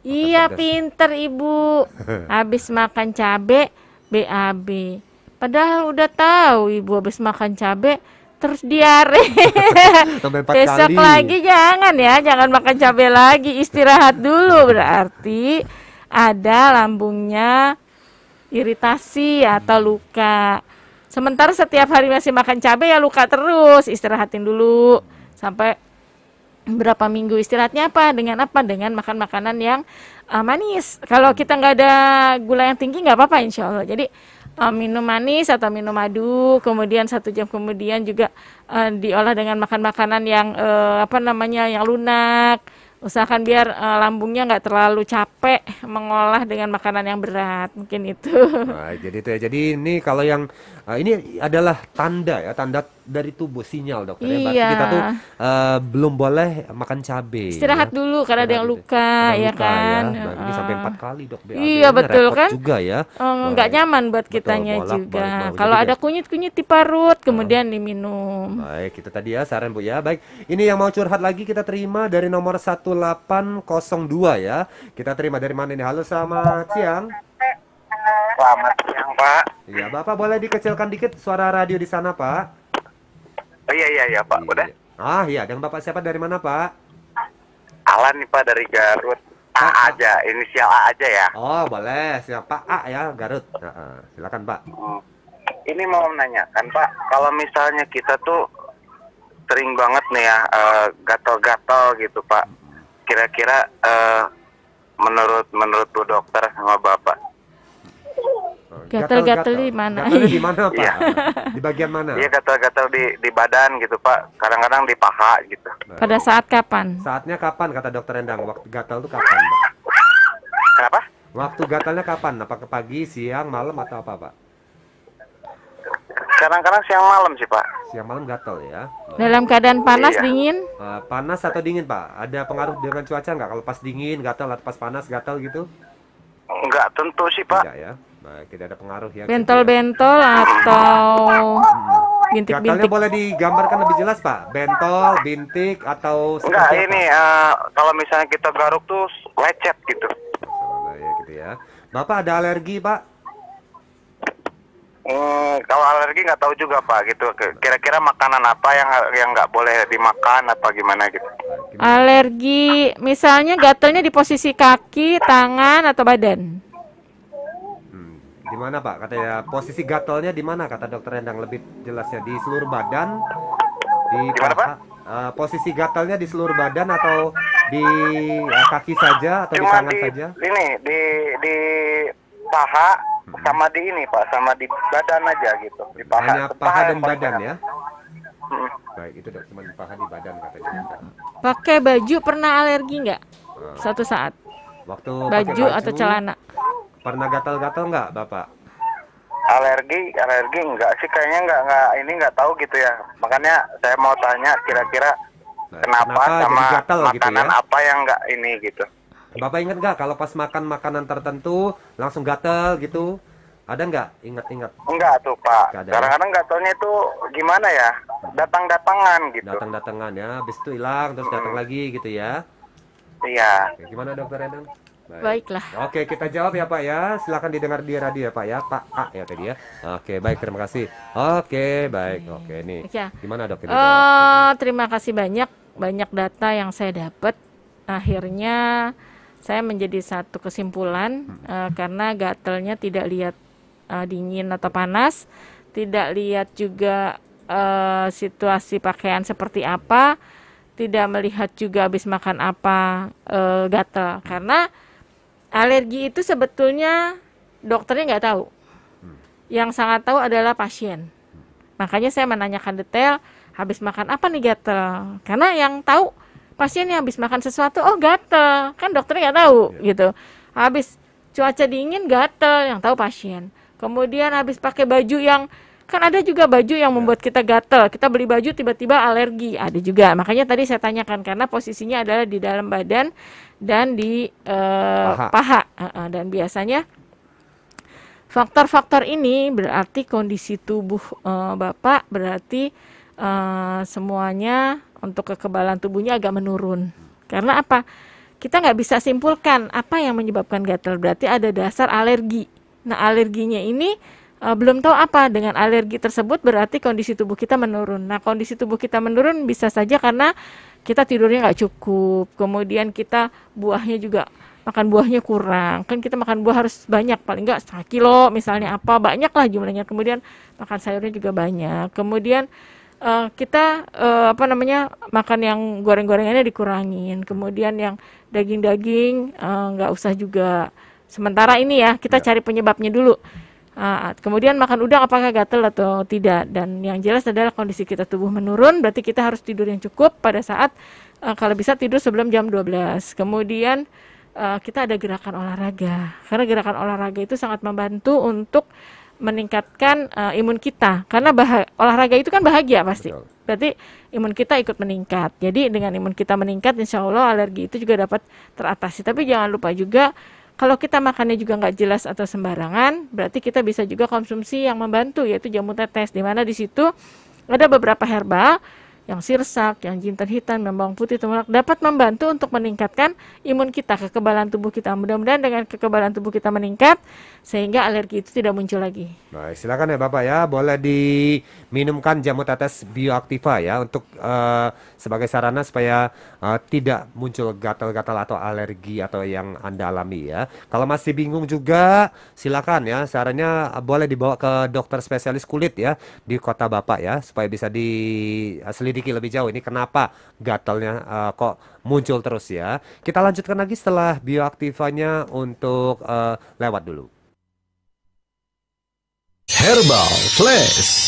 [SPEAKER 3] iya pedas. pinter Ibu. [LAUGHS] habis makan cabe BAB. Padahal udah tahu Ibu habis makan cabe terus diare.
[SPEAKER 2] [LAUGHS] Besok kali. lagi
[SPEAKER 3] jangan ya, jangan makan cabe lagi, istirahat dulu [LAUGHS] berarti ada lambungnya iritasi atau luka. Sementara setiap hari masih makan cabai ya luka terus. Istirahatin dulu sampai berapa minggu istirahatnya apa dengan apa dengan makan makanan yang uh, manis kalau kita nggak ada gula yang tinggi nggak apa-apa insya Allah jadi uh, minum manis atau minum madu kemudian satu jam kemudian juga uh, diolah dengan makan makanan yang uh, apa namanya yang lunak usahakan biar uh, lambungnya nggak terlalu capek mengolah dengan makanan yang berat mungkin itu. Nah,
[SPEAKER 2] jadi itu ya. Jadi ini kalau yang uh, ini adalah tanda ya, tanda dari tubuh sinyal dokter iya. ya berarti iya. kita tuh uh, belum boleh makan cabai istirahat
[SPEAKER 3] ya. dulu karena ada yang luka ya luka ya luka, kan ya. Nah, uh. ini sampai empat
[SPEAKER 2] kali dok BAB iya betul kan juga ya
[SPEAKER 3] oh, nggak um, nyaman buat betul, kitanya bolak, juga kalau ada kunyit kunyit kunyit diparut kemudian uh. diminum
[SPEAKER 2] baik kita tadi ya saran bu ya baik ini yang mau curhat lagi kita terima dari nomor 1802 ya kita terima dari mana ini halo selamat siang Selamat siang Pak. Iya Bapak boleh dikecilkan dikit suara radio di sana Pak. Oh iya iya iya Pak, udah. Iya. Ah iya, dengan Bapak siapa dari mana Pak?
[SPEAKER 8] Alan nih Pak dari Garut. A, A ah, ah. aja, inisial A aja ya.
[SPEAKER 2] Oh boleh, siapa A ya Garut. Nah, uh, silakan Pak.
[SPEAKER 8] Oh. Ini mau menanyakan Pak, kalau misalnya kita tuh sering banget nih ya uh, eh, gatal-gatal gitu Pak. Kira-kira uh, menurut menurut Bu dokter sama Bapak
[SPEAKER 7] Gatal-gatal di mana? Gatalnya di iya. mana Pak? Iya.
[SPEAKER 8] di
[SPEAKER 2] bagian mana? Iya
[SPEAKER 8] gatal-gatal di di badan gitu Pak. Kadang-kadang di paha gitu. Pada saat
[SPEAKER 2] kapan? Saatnya kapan kata dokter Endang? Waktu gatal tuh kapan? Pak? Kenapa? Waktu gatalnya kapan? ke pagi, siang, malam atau apa Pak? Kadang-kadang siang malam sih Pak. Siang malam gatal ya. Dalam
[SPEAKER 3] keadaan panas, iya. dingin?
[SPEAKER 2] Ah, panas atau dingin Pak? Ada pengaruh dengan cuaca nggak? Kalau pas dingin gatal atau pas panas gatal gitu? Nggak tentu sih Pak. Tidak ya. Baik, nah, tidak ada pengaruh ya.
[SPEAKER 3] Bentol-bentol atau
[SPEAKER 2] hmm. bintik-bintik. Hmm. boleh digambarkan lebih jelas, Pak? Bentol, bintik atau Enggak, apa? ini uh,
[SPEAKER 8] kalau misalnya kita garuk tuh lecet gitu. ya,
[SPEAKER 2] gitu ya. Bapak ada alergi, Pak?
[SPEAKER 8] Hmm, kalau alergi nggak tahu juga pak gitu. Kira-kira makanan apa yang yang nggak boleh dimakan apa gimana gitu?
[SPEAKER 3] Nah, alergi, misalnya gatalnya di posisi kaki, tangan atau badan?
[SPEAKER 2] Di mana Pak? kata ya posisi gatalnya di mana kata dokter Endang lebih jelasnya di seluruh badan di Pak? Uh, posisi gatalnya di seluruh badan atau di uh, kaki saja atau Cuma di tangan di, saja?
[SPEAKER 8] Ini di di paha hmm. sama di ini Pak, sama di badan aja gitu. Di paha,
[SPEAKER 2] Hanya paha, paha dan badan ya. Hmm. Baik, itu dok, cuma paha di badan katanya.
[SPEAKER 3] Pakai baju pernah alergi nggak? Eh. Satu saat.
[SPEAKER 2] Waktu baju, baju atau celana? Pernah gatal-gatal nggak Bapak? Alergi,
[SPEAKER 8] alergi nggak sih kayaknya nggak nggak ini nggak tahu gitu ya. Makanya saya mau tanya kira-kira
[SPEAKER 2] nah, kenapa, kenapa sama gatal, makanan gitu ya?
[SPEAKER 8] apa yang nggak ini gitu.
[SPEAKER 2] Bapak ingat nggak kalau pas makan makanan tertentu langsung gatal gitu? Ada nggak? Ingat-ingat.
[SPEAKER 8] Enggak tuh Pak. Ya? Kadang-kadang gatalnya itu gimana ya? Datang-datangan gitu.
[SPEAKER 2] Datang-datangan ya. Habis itu hilang terus datang lagi gitu ya. Iya. gimana dokter Edan? Baik. Baiklah. Oke, kita jawab ya Pak ya. Silakan didengar di radio ya Pak ya. Pak A ya tadi ya. Oke, baik terima kasih. Oke, baik. Oke, nih. Ya. Gimana Dok? Ini
[SPEAKER 3] uh, terima kasih banyak. Banyak data yang saya dapat. Akhirnya saya menjadi satu kesimpulan hmm. uh, karena gatelnya tidak lihat uh, dingin atau panas, tidak lihat juga uh, situasi pakaian seperti apa, tidak melihat juga habis makan apa uh, gatel karena alergi itu sebetulnya dokternya nggak tahu. Hmm. Yang sangat tahu adalah pasien. Hmm. Makanya saya menanyakan detail habis makan apa nih gatel. Karena yang tahu pasien yang habis makan sesuatu oh gatel, kan dokternya nggak tahu ya. gitu. Habis cuaca dingin gatel, yang tahu pasien. Kemudian habis pakai baju yang kan ada juga baju yang iya. membuat kita gatel kita beli baju tiba-tiba alergi ada juga makanya tadi saya tanyakan karena posisinya adalah di dalam badan dan di uh, paha, paha. Uh, uh, dan biasanya faktor-faktor ini berarti kondisi tubuh uh, bapak berarti uh, semuanya untuk kekebalan tubuhnya agak menurun karena apa kita nggak bisa simpulkan apa yang menyebabkan gatal berarti ada dasar alergi nah alerginya ini uh, belum tahu apa dengan alergi tersebut berarti kondisi tubuh kita menurun nah kondisi tubuh kita menurun bisa saja karena kita tidurnya nggak cukup kemudian kita buahnya juga makan buahnya kurang kan kita makan buah harus banyak paling nggak setengah kilo misalnya apa banyak lah jumlahnya kemudian makan sayurnya juga banyak kemudian uh, kita uh, apa namanya makan yang goreng-gorengannya dikurangin kemudian yang daging-daging eh, nggak -daging, uh, usah juga sementara ini ya kita ya. cari penyebabnya dulu Uh, kemudian makan udang apakah gatel atau tidak dan yang jelas adalah kondisi kita tubuh menurun berarti kita harus tidur yang cukup pada saat uh, kalau bisa tidur sebelum jam 12 kemudian uh, kita ada gerakan olahraga karena gerakan olahraga itu sangat membantu untuk meningkatkan uh, imun kita karena olahraga itu kan bahagia pasti berarti imun kita ikut meningkat jadi dengan imun kita meningkat insya Allah alergi itu juga dapat teratasi tapi jangan lupa juga kalau kita makannya juga nggak jelas atau sembarangan, berarti kita bisa juga konsumsi yang membantu yaitu jamu tetes di mana di situ ada beberapa herbal yang sirsak, yang jintan hitam, yang bawang putih, temulak dapat membantu untuk meningkatkan imun kita, kekebalan tubuh kita. Mudah-mudahan dengan kekebalan tubuh kita meningkat sehingga alergi itu tidak muncul lagi.
[SPEAKER 2] Baik, silakan ya Bapak ya, boleh diminumkan jamu tetes bioaktiva ya untuk uh, sebagai sarana supaya uh, tidak muncul gatal-gatal atau alergi atau yang Anda alami ya. Kalau masih bingung juga silakan ya sarannya eh, boleh dibawa ke dokter spesialis kulit ya di kota Bapak ya supaya bisa diselidiki lebih jauh ini kenapa gatalnya uh, kok muncul terus ya. Kita lanjutkan lagi setelah bioaktifanya untuk uh, lewat dulu. Herbal Flash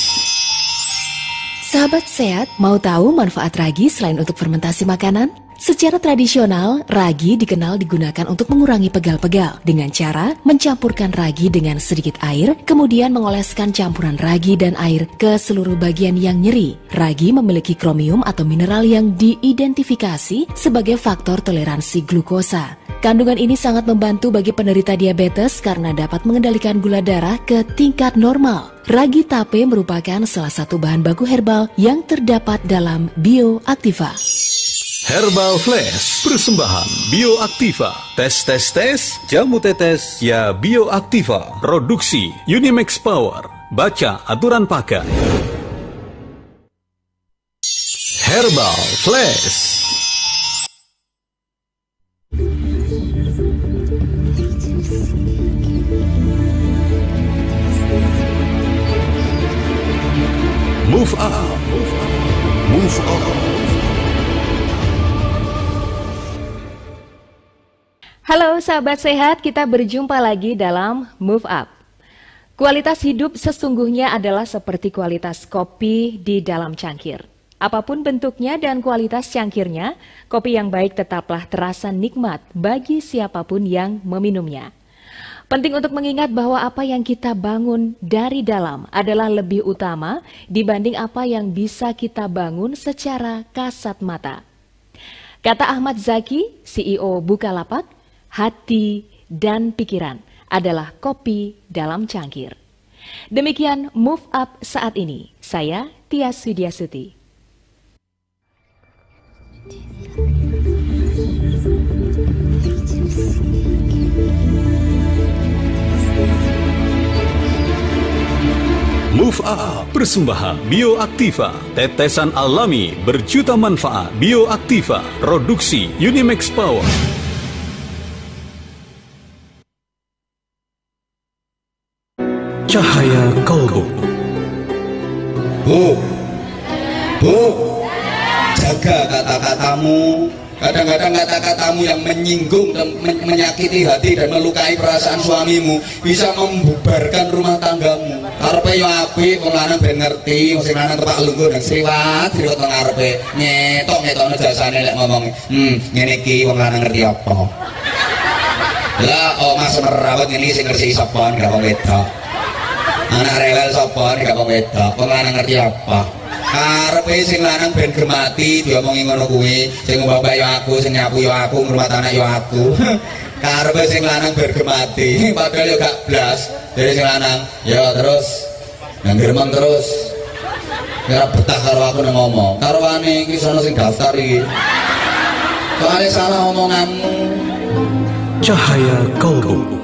[SPEAKER 5] Sahabat sehat, mau tahu manfaat ragi selain untuk fermentasi makanan? Secara tradisional, ragi dikenal digunakan untuk mengurangi pegal-pegal dengan cara mencampurkan ragi dengan sedikit air, kemudian mengoleskan campuran ragi dan air ke seluruh bagian yang nyeri. Ragi memiliki kromium atau mineral yang diidentifikasi sebagai faktor toleransi glukosa. Kandungan ini sangat membantu bagi penderita diabetes karena dapat mengendalikan gula darah ke tingkat normal. Ragi tape merupakan salah satu bahan baku herbal yang terdapat dalam bioaktiva.
[SPEAKER 1] Herbal Flash, persembahan Bioaktiva. Tes tes tes, jamu tetes, ya Bioaktiva. Produksi Unimax Power. Baca aturan pakai. Herbal Flash. Move up. Move up.
[SPEAKER 5] Halo sahabat sehat, kita berjumpa lagi dalam Move Up. Kualitas hidup sesungguhnya adalah seperti kualitas kopi di dalam cangkir. Apapun bentuknya dan kualitas cangkirnya, kopi yang baik tetaplah terasa nikmat bagi siapapun yang meminumnya. Penting untuk mengingat bahwa apa yang kita bangun dari dalam adalah lebih utama dibanding apa yang bisa kita bangun secara kasat mata. Kata Ahmad Zaki, CEO Bukalapak, hati, dan pikiran adalah kopi dalam cangkir. Demikian Move Up saat ini. Saya Tia Widiasuti.
[SPEAKER 1] Move Up Persembahan Bioaktiva Tetesan alami berjuta manfaat Bioaktiva Produksi Unimax Power Cahaya Kalbu
[SPEAKER 6] Bu Bu Jaga kata-katamu Kadang-kadang kata-katamu yang menyinggung dan men menyakiti hati dan melukai perasaan suamimu bisa membubarkan rumah tanggamu. Arpe yo api, wong lanang ben ngerti, wong sing lanang lugu dan nang sriwat, sriwat nang arepe. Nyetok ngetokno jasane lek ngomong, "Hmm, ngene iki ngerti apa?" Lah, oh Mas merawat ini sih ngerti sopan, gak wedok. anak rewel sapa gak mau wedok wong ngerti apa karepe sing lanang ben gemati diomongi ngono kuwi sing bapak aku sing nyapu yo aku ngrumat anak yo aku [LAUGHS] karepe sing lanang bergemati [LAUGHS] padahal yo gak blas dari sing yo terus nang terus Ya betah karo aku nang ngomong. Karwane iki sono sing daftar iki. Soale salah omonganmu. Cahaya kalbu.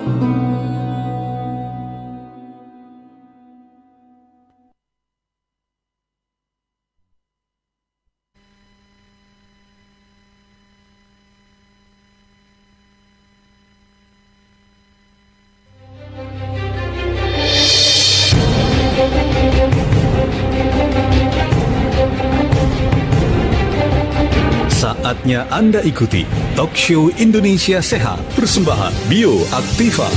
[SPEAKER 1] Anda ikuti Talk Show Indonesia Sehat Persembahan Bio Aktiva.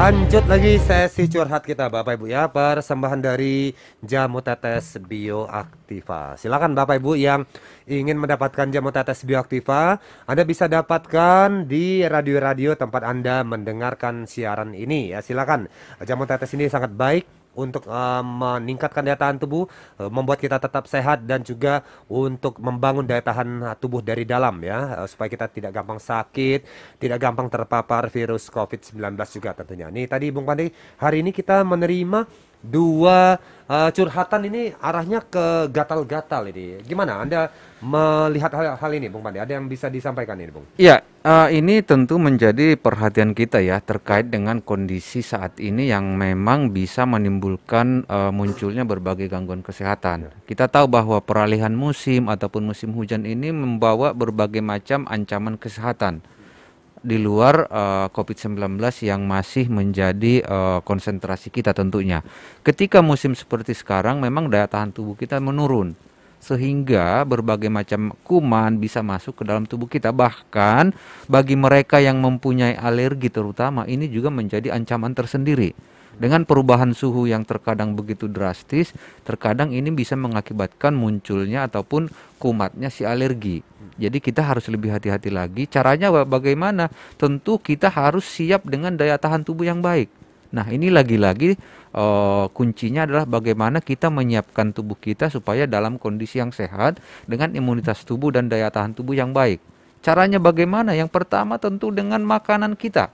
[SPEAKER 2] Lanjut lagi sesi curhat kita Bapak Ibu ya Persembahan dari Jamu Tetes Bioaktiva Silakan Bapak Ibu yang ingin mendapatkan Jamu Tetes Bioaktiva Anda bisa dapatkan di radio-radio tempat Anda mendengarkan siaran ini ya Silakan Jamu Tetes ini sangat baik untuk uh, meningkatkan daya tahan tubuh, uh, membuat kita tetap sehat dan juga untuk membangun daya tahan tubuh dari dalam ya, uh, supaya kita tidak gampang sakit, tidak gampang terpapar virus COVID-19 juga tentunya. Nih tadi Bung Pandi, hari ini kita menerima dua uh, curhatan ini arahnya ke gatal-gatal ini. Gimana Anda melihat hal, hal ini, Bung Pandi? Ada yang bisa disampaikan ini, Bung?
[SPEAKER 4] Iya, uh, ini tentu menjadi perhatian kita ya terkait dengan kondisi saat ini yang memang bisa menimbulkan uh, munculnya berbagai gangguan kesehatan. Ya. Kita tahu bahwa peralihan musim ataupun musim hujan ini membawa berbagai macam ancaman kesehatan di luar uh, eh, COVID-19 yang masih menjadi uh, konsentrasi kita tentunya. Ketika musim seperti sekarang memang daya tahan tubuh kita menurun sehingga berbagai macam kuman bisa masuk ke dalam tubuh kita bahkan bagi mereka yang mempunyai alergi terutama ini juga menjadi ancaman tersendiri dengan perubahan suhu yang terkadang begitu drastis, terkadang ini bisa mengakibatkan munculnya ataupun kumatnya si alergi. Jadi kita harus lebih hati-hati lagi. Caranya bagaimana? Tentu kita harus siap dengan daya tahan tubuh yang baik. Nah, ini lagi-lagi uh, kuncinya adalah bagaimana kita menyiapkan tubuh kita supaya dalam kondisi yang sehat dengan imunitas tubuh dan daya tahan tubuh yang baik. Caranya bagaimana? Yang pertama tentu dengan makanan kita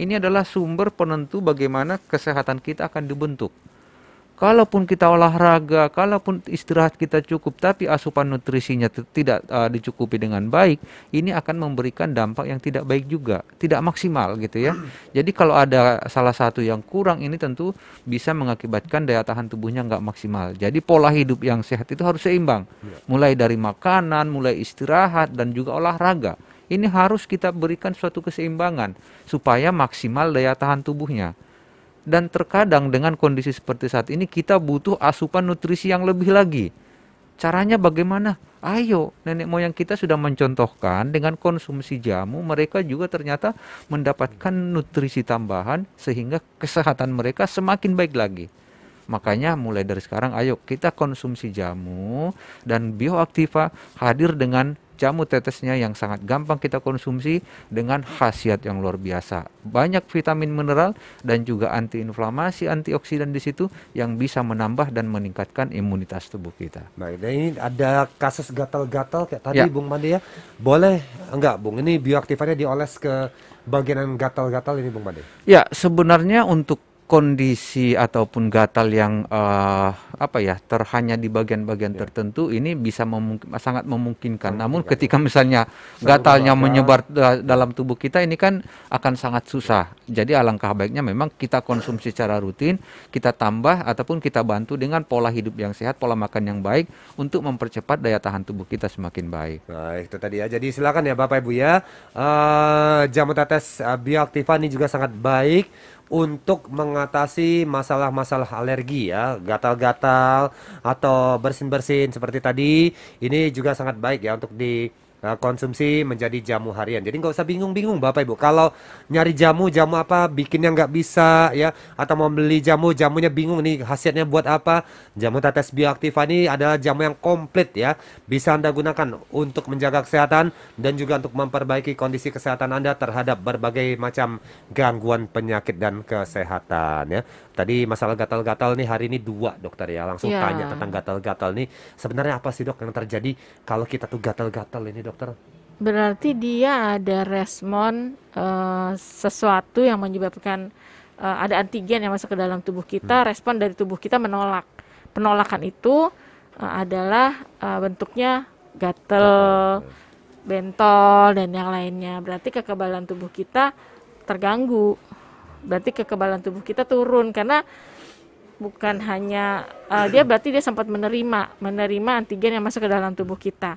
[SPEAKER 4] ini adalah sumber penentu bagaimana kesehatan kita akan dibentuk. Kalaupun kita olahraga, kalaupun istirahat kita cukup, tapi asupan nutrisinya tidak uh, dicukupi dengan baik, ini akan memberikan dampak yang tidak baik juga, tidak maksimal gitu ya. [CLEARS THROAT] Jadi kalau ada salah satu yang kurang, ini tentu bisa mengakibatkan daya tahan tubuhnya nggak maksimal. Jadi pola hidup yang sehat itu harus seimbang, iya. mulai dari makanan, mulai istirahat, dan juga olahraga ini harus kita berikan suatu keseimbangan supaya maksimal daya tahan tubuhnya. Dan terkadang dengan kondisi seperti saat ini kita butuh asupan nutrisi yang lebih lagi. Caranya bagaimana? Ayo, nenek moyang kita sudah mencontohkan dengan konsumsi jamu, mereka juga ternyata mendapatkan nutrisi tambahan sehingga kesehatan mereka semakin baik lagi. Makanya mulai dari sekarang ayo kita konsumsi jamu dan bioaktiva hadir dengan jamu tetesnya yang sangat gampang kita konsumsi dengan khasiat yang luar biasa. Banyak vitamin mineral dan juga antiinflamasi, antioksidan di situ yang bisa menambah dan meningkatkan imunitas tubuh kita. Baik, dan ini
[SPEAKER 2] ada kasus gatal-gatal kayak tadi ya. Bung Mandi ya. Boleh enggak Bung? Ini bioaktifannya dioles ke bagian gatal-gatal ini Bung Mandi?
[SPEAKER 4] Ya, sebenarnya untuk kondisi ataupun gatal yang uh, apa ya terhanya di bagian-bagian ya. tertentu ini bisa memungk sangat memungkinkan. Sangat Namun ketika misalnya gatalnya menyebar da eh, dalam tubuh kita ini kan akan sangat susah. Jadi alangkah baiknya memang kita konsumsi secara rutin, kita tambah ataupun kita bantu dengan pola hidup yang sehat, pola makan yang baik untuk mempercepat daya tahan tubuh kita semakin baik. Baik, itu tadi ya. Jadi silakan ya Bapak Ibu ya. Uh,
[SPEAKER 2] jamu tetes uh, bioaktifan ini juga sangat baik untuk mengatasi masalah-masalah alergi ya, gatal-gatal atau bersin-bersin seperti tadi. Ini juga sangat baik ya untuk di konsumsi menjadi jamu harian. Jadi nggak usah bingung-bingung Bapak Ibu. Kalau nyari jamu, jamu apa, bikinnya nggak bisa ya, atau mau beli jamu, jamunya bingung nih khasiatnya buat apa. Jamu tetes bioaktiva ini adalah jamu yang komplit ya. Bisa Anda gunakan untuk menjaga kesehatan dan juga untuk memperbaiki kondisi kesehatan Anda terhadap berbagai macam gangguan penyakit dan kesehatan ya. Tadi masalah gatal-gatal nih hari ini dua dokter ya. Langsung yeah. tanya tentang gatal-gatal nih. Sebenarnya apa sih dok yang terjadi kalau kita tuh gatal-gatal ini dokter?
[SPEAKER 3] Berarti dia ada respon uh, sesuatu yang menyebabkan uh, ada antigen yang masuk ke dalam tubuh kita, hmm. respon dari tubuh kita menolak penolakan itu uh, adalah uh, bentuknya gatel, ya. bentol dan yang lainnya. Berarti kekebalan tubuh kita terganggu. Berarti kekebalan tubuh kita turun karena bukan hanya uh, dia berarti dia sempat menerima menerima antigen yang masuk ke dalam tubuh kita.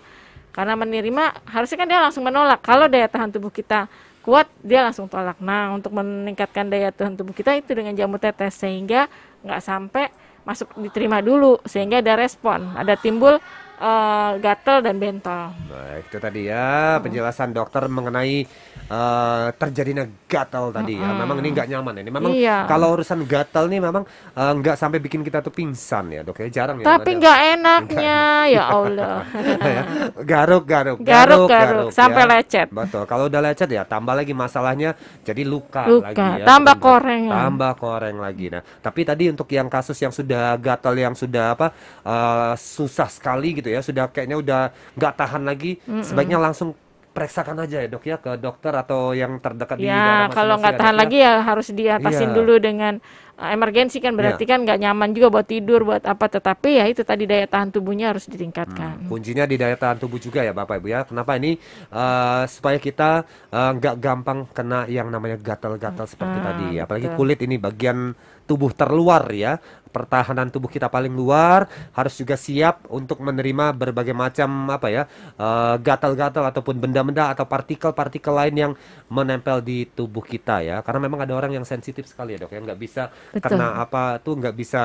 [SPEAKER 3] Karena menerima harusnya kan dia langsung menolak. Kalau daya tahan tubuh kita kuat, dia langsung tolak. Nah, untuk meningkatkan daya tahan tubuh kita itu dengan jamu tetes sehingga nggak sampai masuk diterima dulu sehingga ada respon, ada timbul uh, gatel dan bentol.
[SPEAKER 2] Baik, itu tadi ya penjelasan dokter mengenai uh, terjadinya gatel tadi hmm ya. Memang ini nggak nyaman ini. Memang iya. kalau urusan gatel nih memang uh, sampai bikin kita tuh pingsan ya, dok ya jarang ya. Tapi ya. nggak
[SPEAKER 3] enaknya enggak. ya Allah.
[SPEAKER 2] [LAUGHS] Ya. garuk, garuk, garuk, garuk, garuk, sampai ya. lecet. Betul. Kalau udah lecet ya tambah lagi masalahnya jadi luka, luka. lagi ya. Tambah koreng. Tambah koreng lagi. Nah, tapi tadi untuk yang kasus yang sudah gatel yang sudah apa uh, susah sekali gitu ya ya sudah kayaknya udah nggak tahan lagi mm -mm. sebaiknya langsung periksakan aja ya dok ya ke dokter atau yang terdekat ya, di daerah masing-masing kalau nggak tahan lagi ya harus diatasin ya. dulu
[SPEAKER 3] dengan uh, emergensi kan berarti ya. kan nggak nyaman juga buat tidur buat apa tetapi ya itu tadi daya tahan tubuhnya harus ditingkatkan hmm,
[SPEAKER 2] kuncinya di daya tahan tubuh juga ya bapak ibu ya kenapa ini uh, supaya kita eh, nggak uh, gampang kena yang namanya gatal-gatal seperti hmm, tadi apalagi betul. kulit ini bagian tubuh terluar ya pertahanan tubuh kita paling luar harus juga siap untuk menerima berbagai macam apa ya gatal eh, gatal-gatal ataupun benda-benda atau partikel-partikel lain yang menempel di tubuh kita ya karena memang ada orang yang sensitif sekali ya dok yang nggak bisa Betul. karena apa tuh nggak bisa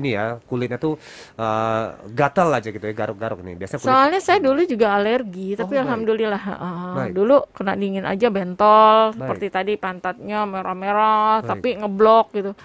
[SPEAKER 2] ini ya kulitnya tuh uh, gatal aja gitu ya garuk-garuk nih biasanya kulit... soalnya
[SPEAKER 3] saya hmm. dulu juga alergi oh, tapi oh, alhamdulillah uh, dulu kena dingin aja bentol baik. seperti tadi pantatnya merah-merah tapi ngeblok gitu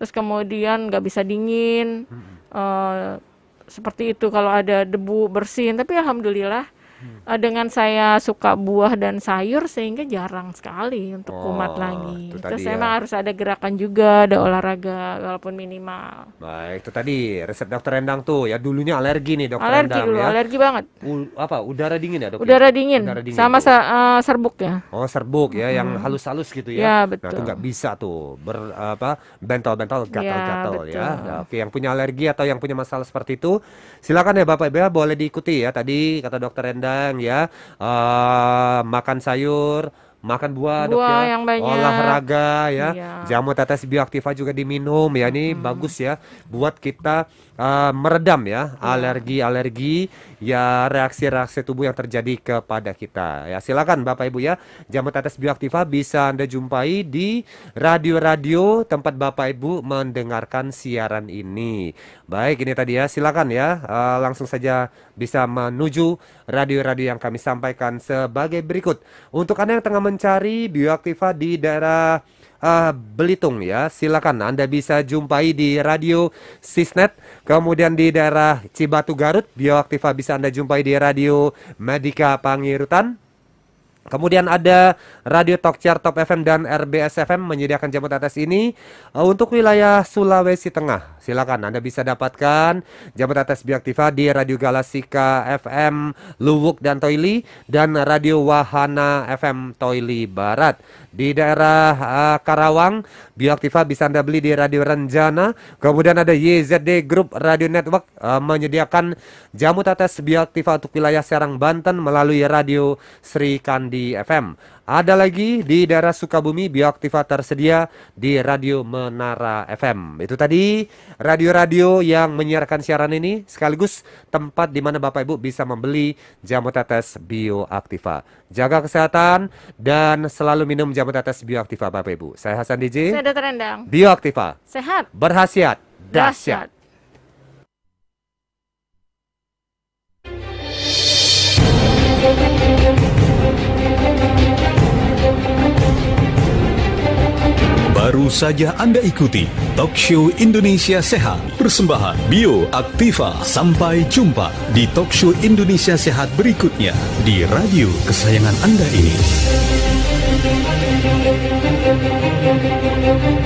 [SPEAKER 3] terus kemudian nggak bisa dingin hmm. uh, seperti itu kalau ada debu bersin tapi alhamdulillah hmm. dengan saya suka buah dan sayur sehingga jarang sekali untuk oh, kumat lagi. Itu, itu Terus ya. harus ada gerakan juga, ada olahraga walaupun minimal.
[SPEAKER 2] Baik, itu tadi resep dokter Endang tuh ya dulunya alergi nih dokter alergi Endang dulu, ya. Alergi banget. U apa udara dingin ya dokter? Ya? Udara dingin. Udara dingin. Sama sa
[SPEAKER 3] uh, serbuk ya.
[SPEAKER 2] Oh serbuk ya hmm. yang halus-halus gitu ya. Ya betul. Nah itu nggak bisa tuh ber apa bentol-bentol ya, gatal-gatal ya. ya. Nah, oke yang punya alergi atau yang punya masalah seperti itu silakan ya bapak ibu ya, boleh diikuti ya tadi kata dokter Endang kesehatan ya uh, makan sayur makan buah, buah dok ya yang banyak. olahraga ya iya. jamu tetes bioaktiva juga diminum ya ini hmm. bagus ya buat kita uh, meredam ya alergi-alergi iya. ya reaksi-reaksi tubuh yang terjadi kepada kita. Ya silakan Bapak Ibu ya. Jamu tetes bioaktiva bisa Anda jumpai di radio-radio tempat Bapak Ibu mendengarkan siaran ini. Baik, ini tadi ya. Silakan ya. Uh, langsung saja bisa menuju radio-radio yang kami sampaikan sebagai berikut. Untuk Anda yang tengah mencari bioaktiva di daerah uh, Belitung ya. Silakan Anda bisa jumpai di radio Sisnet, kemudian di daerah Cibatu Garut, Bioaktiva bisa Anda jumpai di radio Medika Pangirutan. Kemudian ada Radio Chair Top FM dan RBS FM menyediakan jamu tetes ini eh, untuk wilayah Sulawesi Tengah. Silakan Anda bisa dapatkan jamu tetes Biaktiva di Radio Galasika FM Luwuk dan Toili dan Radio Wahana FM Toili Barat. Di daerah uh, Karawang, Biaktiva bisa Anda beli di Radio Renjana. Kemudian ada YZD Group Radio Network uh, menyediakan jamu tetes Biaktiva untuk wilayah Serang Banten melalui Radio Sri Kandi di FM. Ada lagi di daerah Sukabumi Bioaktiva tersedia di Radio Menara FM. Itu tadi radio-radio yang menyiarkan siaran ini sekaligus tempat di mana Bapak Ibu bisa membeli jamu tetes Bioaktiva. Jaga kesehatan dan selalu minum jamu tetes Bioaktiva Bapak Ibu. Saya Hasan DJ. Saya Dr. Endang. Bioaktiva. Sehat. Berhasiat. Dahsyat.
[SPEAKER 1] Thank you. Baru saja Anda ikuti Talk Show Indonesia Sehat Persembahan Bio Aktiva Sampai jumpa di Talk Show Indonesia Sehat berikutnya Di radio kesayangan Anda ini